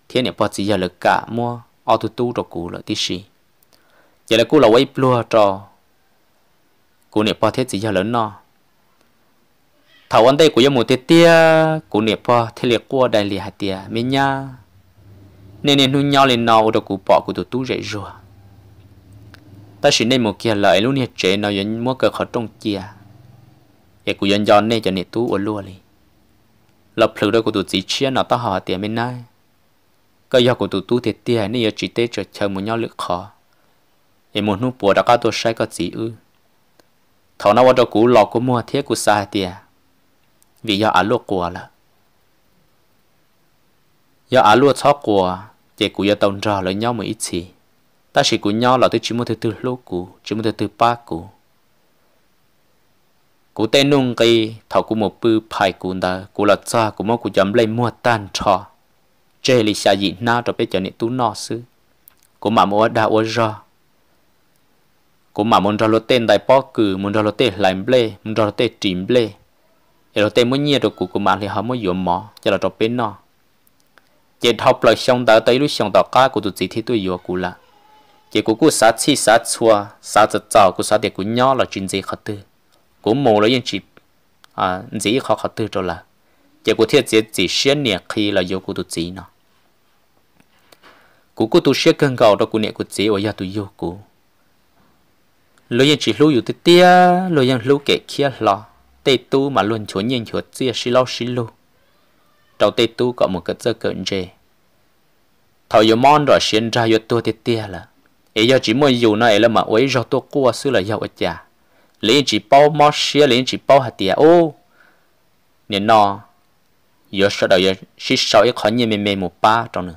thế này bao giờ là cả mua auto tu cho cụ là tí gì giờ là cô là quay plua trò cô nè po thế gì giờ lớn nọ, thảo anh đây của một tiệt tia cô nè po thế liệt qua đại liệt hạt tia mình nha nên nên nuôi nhau lên nào được cô bỏ cụ tụt tú rễ rùa ta xin đây một kia lợi luôn nè trẻ nó vẫn mua cờ khẩu trong kia vậy cô vẫn giòn nè cho nè tú ở luôn đi lập lực đó cụ tụt chỉ chia nó ta hòa tia mình nay cái do của tụt tú tiệt tia nên giờ chỉ tê chờ chờ một nhau lực khó เอมนุปัวดาก้าตัวใช้ก็จีอือถอนาวดกูหลอกกูมัวเทียกูซาเตียวิยาอาลูกกัวละยาอาลูกชอบกัวเจกูยาตองรอเลยย่อมืออีชีตาสิกูย่อหลอดที่ชิมุเธอตือลูกกูชิมุเธอตือป้ากูกูเต้นุ่งกีถอกูหมดปื้อภายกูดากูหลอดจ้ากูมอกูจำเลยมัวตันชอเจลิชายีน่าจะไปเจอเนี่ยตู้นอซื้อกูมามัวดาอวรอ cũng mà muốn ra lô tên đại bó cử muốn ra lô tên lại ble muốn ra lô tên trìm ble ở lô tên muốn nhẹ được của cũng mà thì họ muốn dùm mỏ cho là trong bên nó chỉ học lại xong đã tới lúc xong đã cả, của tụi chị thì tôi dùa cụ là chỉ của cụ sát chi sát xua sát giật giàu của sát để của nhỏ là chuyện gì khó tư của mồ là yên chỉ à gì khó khó tư rồi là chỉ của thiết chỉ chỉ xuyên nè, khi là dùa của tụi chị nó của cụ tụi xuyên cần cầu đó của nè của chị ở nhà tôi dùa cụ lo yên chỉ lưu yu tê tia lo yên lưu kẻ kia lo tê tu mà luôn chúa nhiên chúa chia xí lo xí lu đầu tê tu có một cái giấc cận dê thảo yu mon rồi xin ra yu tu tê tia là ấy giờ chỉ muốn yu nó ấy là mà ấy do tu qua xứ là giàu ở nhà lấy chỉ bao mò xí, lấy chỉ bao hạt tia ô nên nó giờ sau đó giờ xí sau ấy khó nhiên mềm mềm một ba trong nữa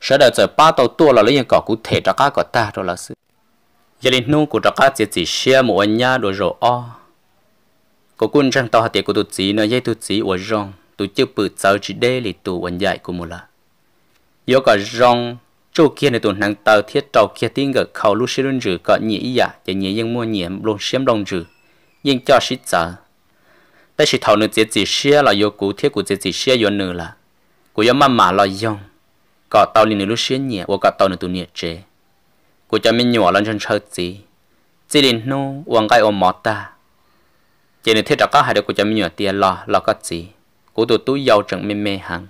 sau đó giờ ba tàu tua là lấy những cỏ cụ thể cho các cỏ ta rồi là xứ giờ đến nu của trắc chỉ chỉ xe một anh nhá đồ rổ o có quân trang tàu hạt của tụt chỉ nơi dây tụt chỉ ở rong tụt chưa bự sáu chỉ đê lì tụ anh dạy của mula là do cả rong chỗ kia này tụt năng tàu thiết tàu kia tiếng gật khâu lúc xuyên rử cả nhị dạ chỉ nhị nhưng mua nhiệm luôn xiêm đồng rừ, nhưng cho xít giờ tại sự thầu nữa chỉ chỉ xe là do cụ thiết của chỉ chỉ xe do nữa là của do mà mà là dòng có tàu liền lúc xuyên nhị, và có tàu nữa tụt nhị chế của cho mình nhỏ lên trên sơ gì chỉ đến nu uang cái ôm mót ta chỉ nên thiết ra có hai đứa của cho mình nhỏ tiền lo, lo có gì của tụi tôi giàu chẳng mê mê hằng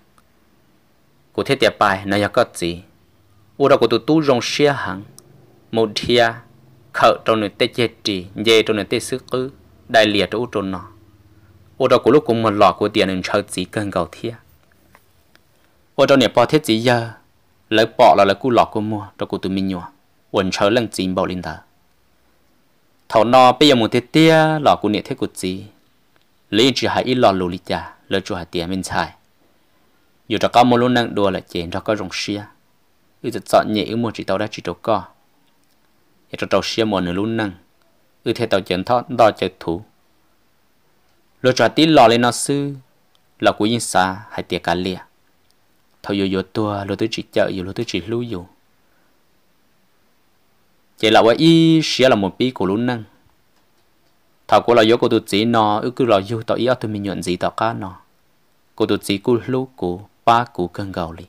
của thiết tiệp bài nó giờ có gì u đó của tụi tôi rong xia hằng một thia khở trong nơi tê chết trì dê trong nơi tê sức cứ đại liệt trong trôn nó ô đó của lúc cũng một lọ của tiền nên chơi gì cần cầu thia ô đó này bỏ thiết gì giờ lấy bỏ là lấy cú lọ của mua cho của tụi mình nhỏ quần chờ lần chín bảo linh ta thầu nó bây giờ một tiết tia lọ cũng niệm thế của gì lý chỉ hai ít lọ lù lịch cha lỡ chủ hai tiền mình xài dù cho có một lúc năng đùa là chuyện cho có rồng xia ư thật chọn nhẹ ư một chỉ tàu đã chỉ tàu co ư cho tàu xia một nửa lúc năng ư thế tàu chuyện thọ đo chơi thú lựa chọn tí lọ lên nó sư là cũng yên xa hai tiền cả lia thầu dù dù tua lỡ tư chỉ chợ dù lỡ tư chỉ lưu dù chỉ là với ý sẽ là một bí của lũ năng thảo của là do của tụt chỉ nó ư cứ là do tạo ý ở tụi mình nhận gì tạo cá nó cô tụt chỉ cô lúc của ba của cơn gầu li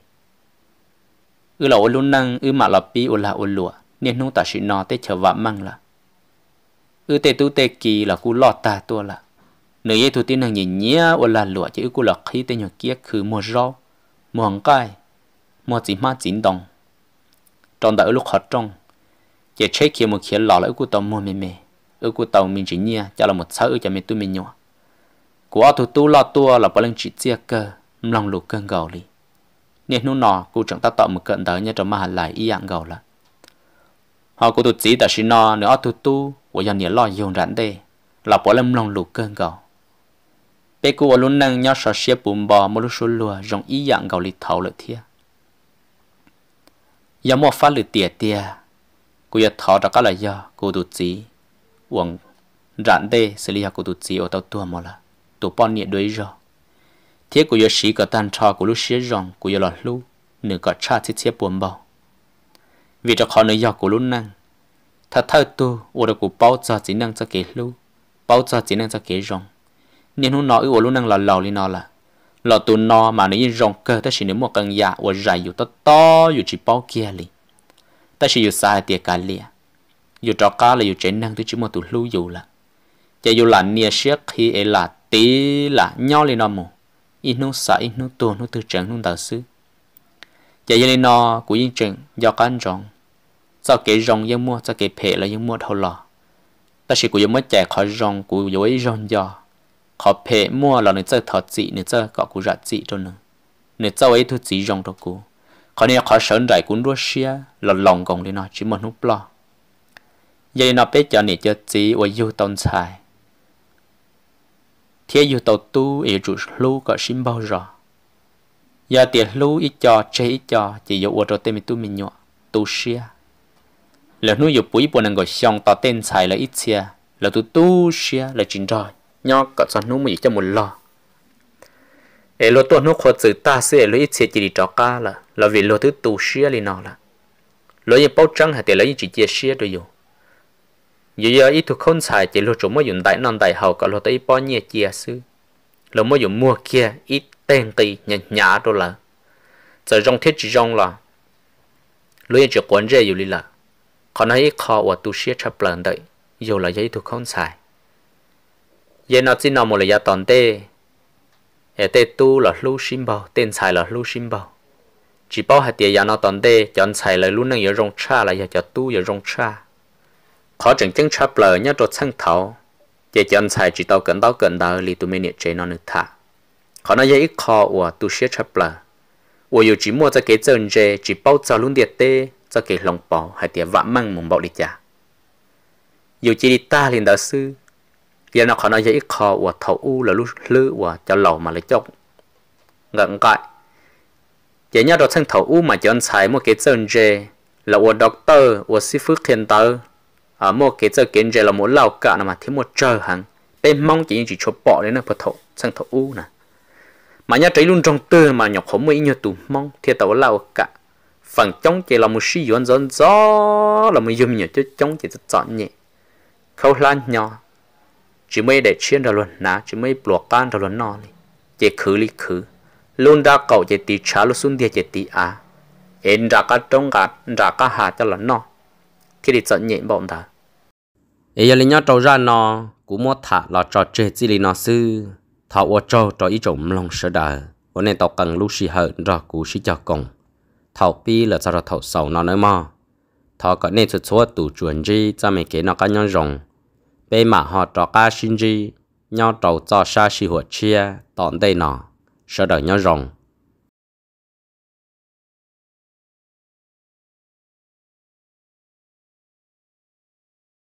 ư là ô luôn năng ư mà là bí ô là ô lụa nên nó ta chỉ nó tới chờ vạ măng là ư tế tu tế kỳ là cô lọt ta tua là nếu như tụi tin hàng nhìn nhía ô là lụa chứ cô là khi tê nhỏ kia cứ mua rau mua hàng cay mua chỉ ma chỉ đồng trong đại lúc họ trong chỉ chơi kia một kia lò lại của tàu mua mì mì ở của tàu mình chỉ nhia cho là một sáu ở cho mình tu mình nhỏ của thủ tu lo tua là bao lần chỉ chia cơ lòng lục cơn gầu đi nên nút nò cô chẳng ta tạo một cận tới nhớ trong mà lại y dạng gầu là họ cô tụt chỉ ta xin nọ nữa thủ tu của dân nhớ lo dồn rắn đây là bao lần lòng lục cơn gầu bé cô ở luôn năng nhau sợ xếp bùm bò một lúc số lùa rong y dạng gầu li thầu lợi thia giờ mua phát lửa tiệt tiệt cô cô cô cô rạn đê xử lý ở là đối thế กูจะทอจากก็เลยยากูดูจีหวงรันเดสิลิยากูดูจีโอตัวตัวมาละตัวป้อนเนี่ยด้วยยอเทียกูจะสีกับตันชอกูรู้เสียรองกูจะหลอดลู่หนึ่งกับชาติเทียปวนบ่ vì cho khó nơi yao của lúc năng thật thay tu ô được của bao giờ chỉ năng cho kế lưu bao giờ chỉ năng cho kế rong nên hôm nọ ô lúc năng là lầu lên nọ là lò tu no mà nếu như rong cơ ta chỉ nếu một cần dạ ô dài dù to to dù chỉ bao kia liền ta sẽ dù sai tiệt cả lìa dù trò cá là dù trẻ năng tôi chỉ muốn tôi lưu dù là chỉ dù là nia siết khi ấy là tí là nhỏ lên nó mù ít nó sợ ít nó tua nó từ trận nó đào sư chỉ dù lên nó của yên trận do cá anh rong sau kể rong dân mua sau cái phe là dân mua thâu lò ta sẽ của dân mua chạy khỏi rong của dân ấy rong do khó phê mua là người chơi thọ dị người chơi có của rạ dị cho nữa người chơi ấy thu dị rong cho cô còn nếu khó sớm rải cũng đua là lòng gồng đi nó chỉ một nút lo vậy nó biết cho nè cho chỉ yêu tôn xài thế yêu tàu tu ý chủ lưu có xin bao giờ giờ tiền lưu ít cho chế ít cho chỉ dụ ở trong tên mình mình nhọ tu là nuôi dụ bụi bộ năng gọi xong tao tên xài là ít xia là tu tu là chính rồi nhọ có cho nuôi mình cho một lo ấy lo tu khó chữ ta sẽ lấy ít xia chỉ đi cho ca là là vì lo thứ tu xia li nọ là lo như bao trăng hay tiền lấy chỉ chia xia rồi dù dù giờ ít thuộc không xài chỉ lo chỗ mới dùng đại non đại hậu cả lo tới bao nhiêu chia sư lo mới dùng mua kia ít tên tì nhả nhả rồi là giờ rong thiết chỉ rong là lo như chỉ quan rẻ dù li là còn ấy khó và tu xia chấp lần đấy dù là giấy thuộc không xài giờ nó chỉ nằm một là gia tòn tê ở tê tu là lưu sinh bảo, tên xài là lưu sinh bảo chỉ bảo hạt tiền nó tận đây chọn xài lại luôn năng yếu rong cha là giờ cho tu yếu rong cha khó chẳng chân chắp lờ nhá cho sang thảo để chọn xài chỉ tao cần tao cần đào lì tụi mình chế nó nữa thà, khó nói giờ ít khó của tu sửa chắp lờ của yếu chỉ mua cho cái chân dê chỉ bảo cho luôn tiền tê cho cái lòng bỏ hạt tiền vạn măng mùng bảo đi cha, yếu chỉ đi ta liền đạo sư giờ nó khó nói giờ ít khó của thầu u là lúc lư của cho lầu mà lấy chọc ngẩng cãi chỉ nhớ đồ chân thầu u mà chọn ăn xài một cái chân dê là của doctor của sư phụ thiên tử ở à, một cái chân kiến dê là một lao cả mà thiếu một trời hằng bên mong chỉ chỉ cho bỏ đến là phật thổ chân thầu u nè mà nhớ trái luôn trong tư mà nhọc khổ mấy nhiều tù mong thiên tử lao cả phần chống chỉ là một sư yuan giòn gió là một dùng nhiều cho chống chỉ rất chọn nhẹ khâu lan nhỏ chỉ mới để chiến ra luôn nã chỉ mới bỏ can ra luôn nọ chỉ khử lý khử luôn đã cầu chỉ tí trả lúc xuống địa chỉ tí à em ra cả trong cả ra cả hà cho là nó khi đi chọn nhện bọn ta ấy giờ lên nhau trâu ra nó cũng mua thả là trò chơi gì lên nó sư thảo ô trâu trò ý trộm lòng sợ đời hôm nay tao cần lúc xì hở ra cú xì cho cùng thảo pi là sao thảo sầu nó nữa mà thảo cái nên xuất xuất tụ chuẩn gì cho mình kế nó cá nhân rồng bề mà họ trò cá sinh gì nhau trâu cho sa xì hụt chia tọn đây nó sợ đời nhỏ ròn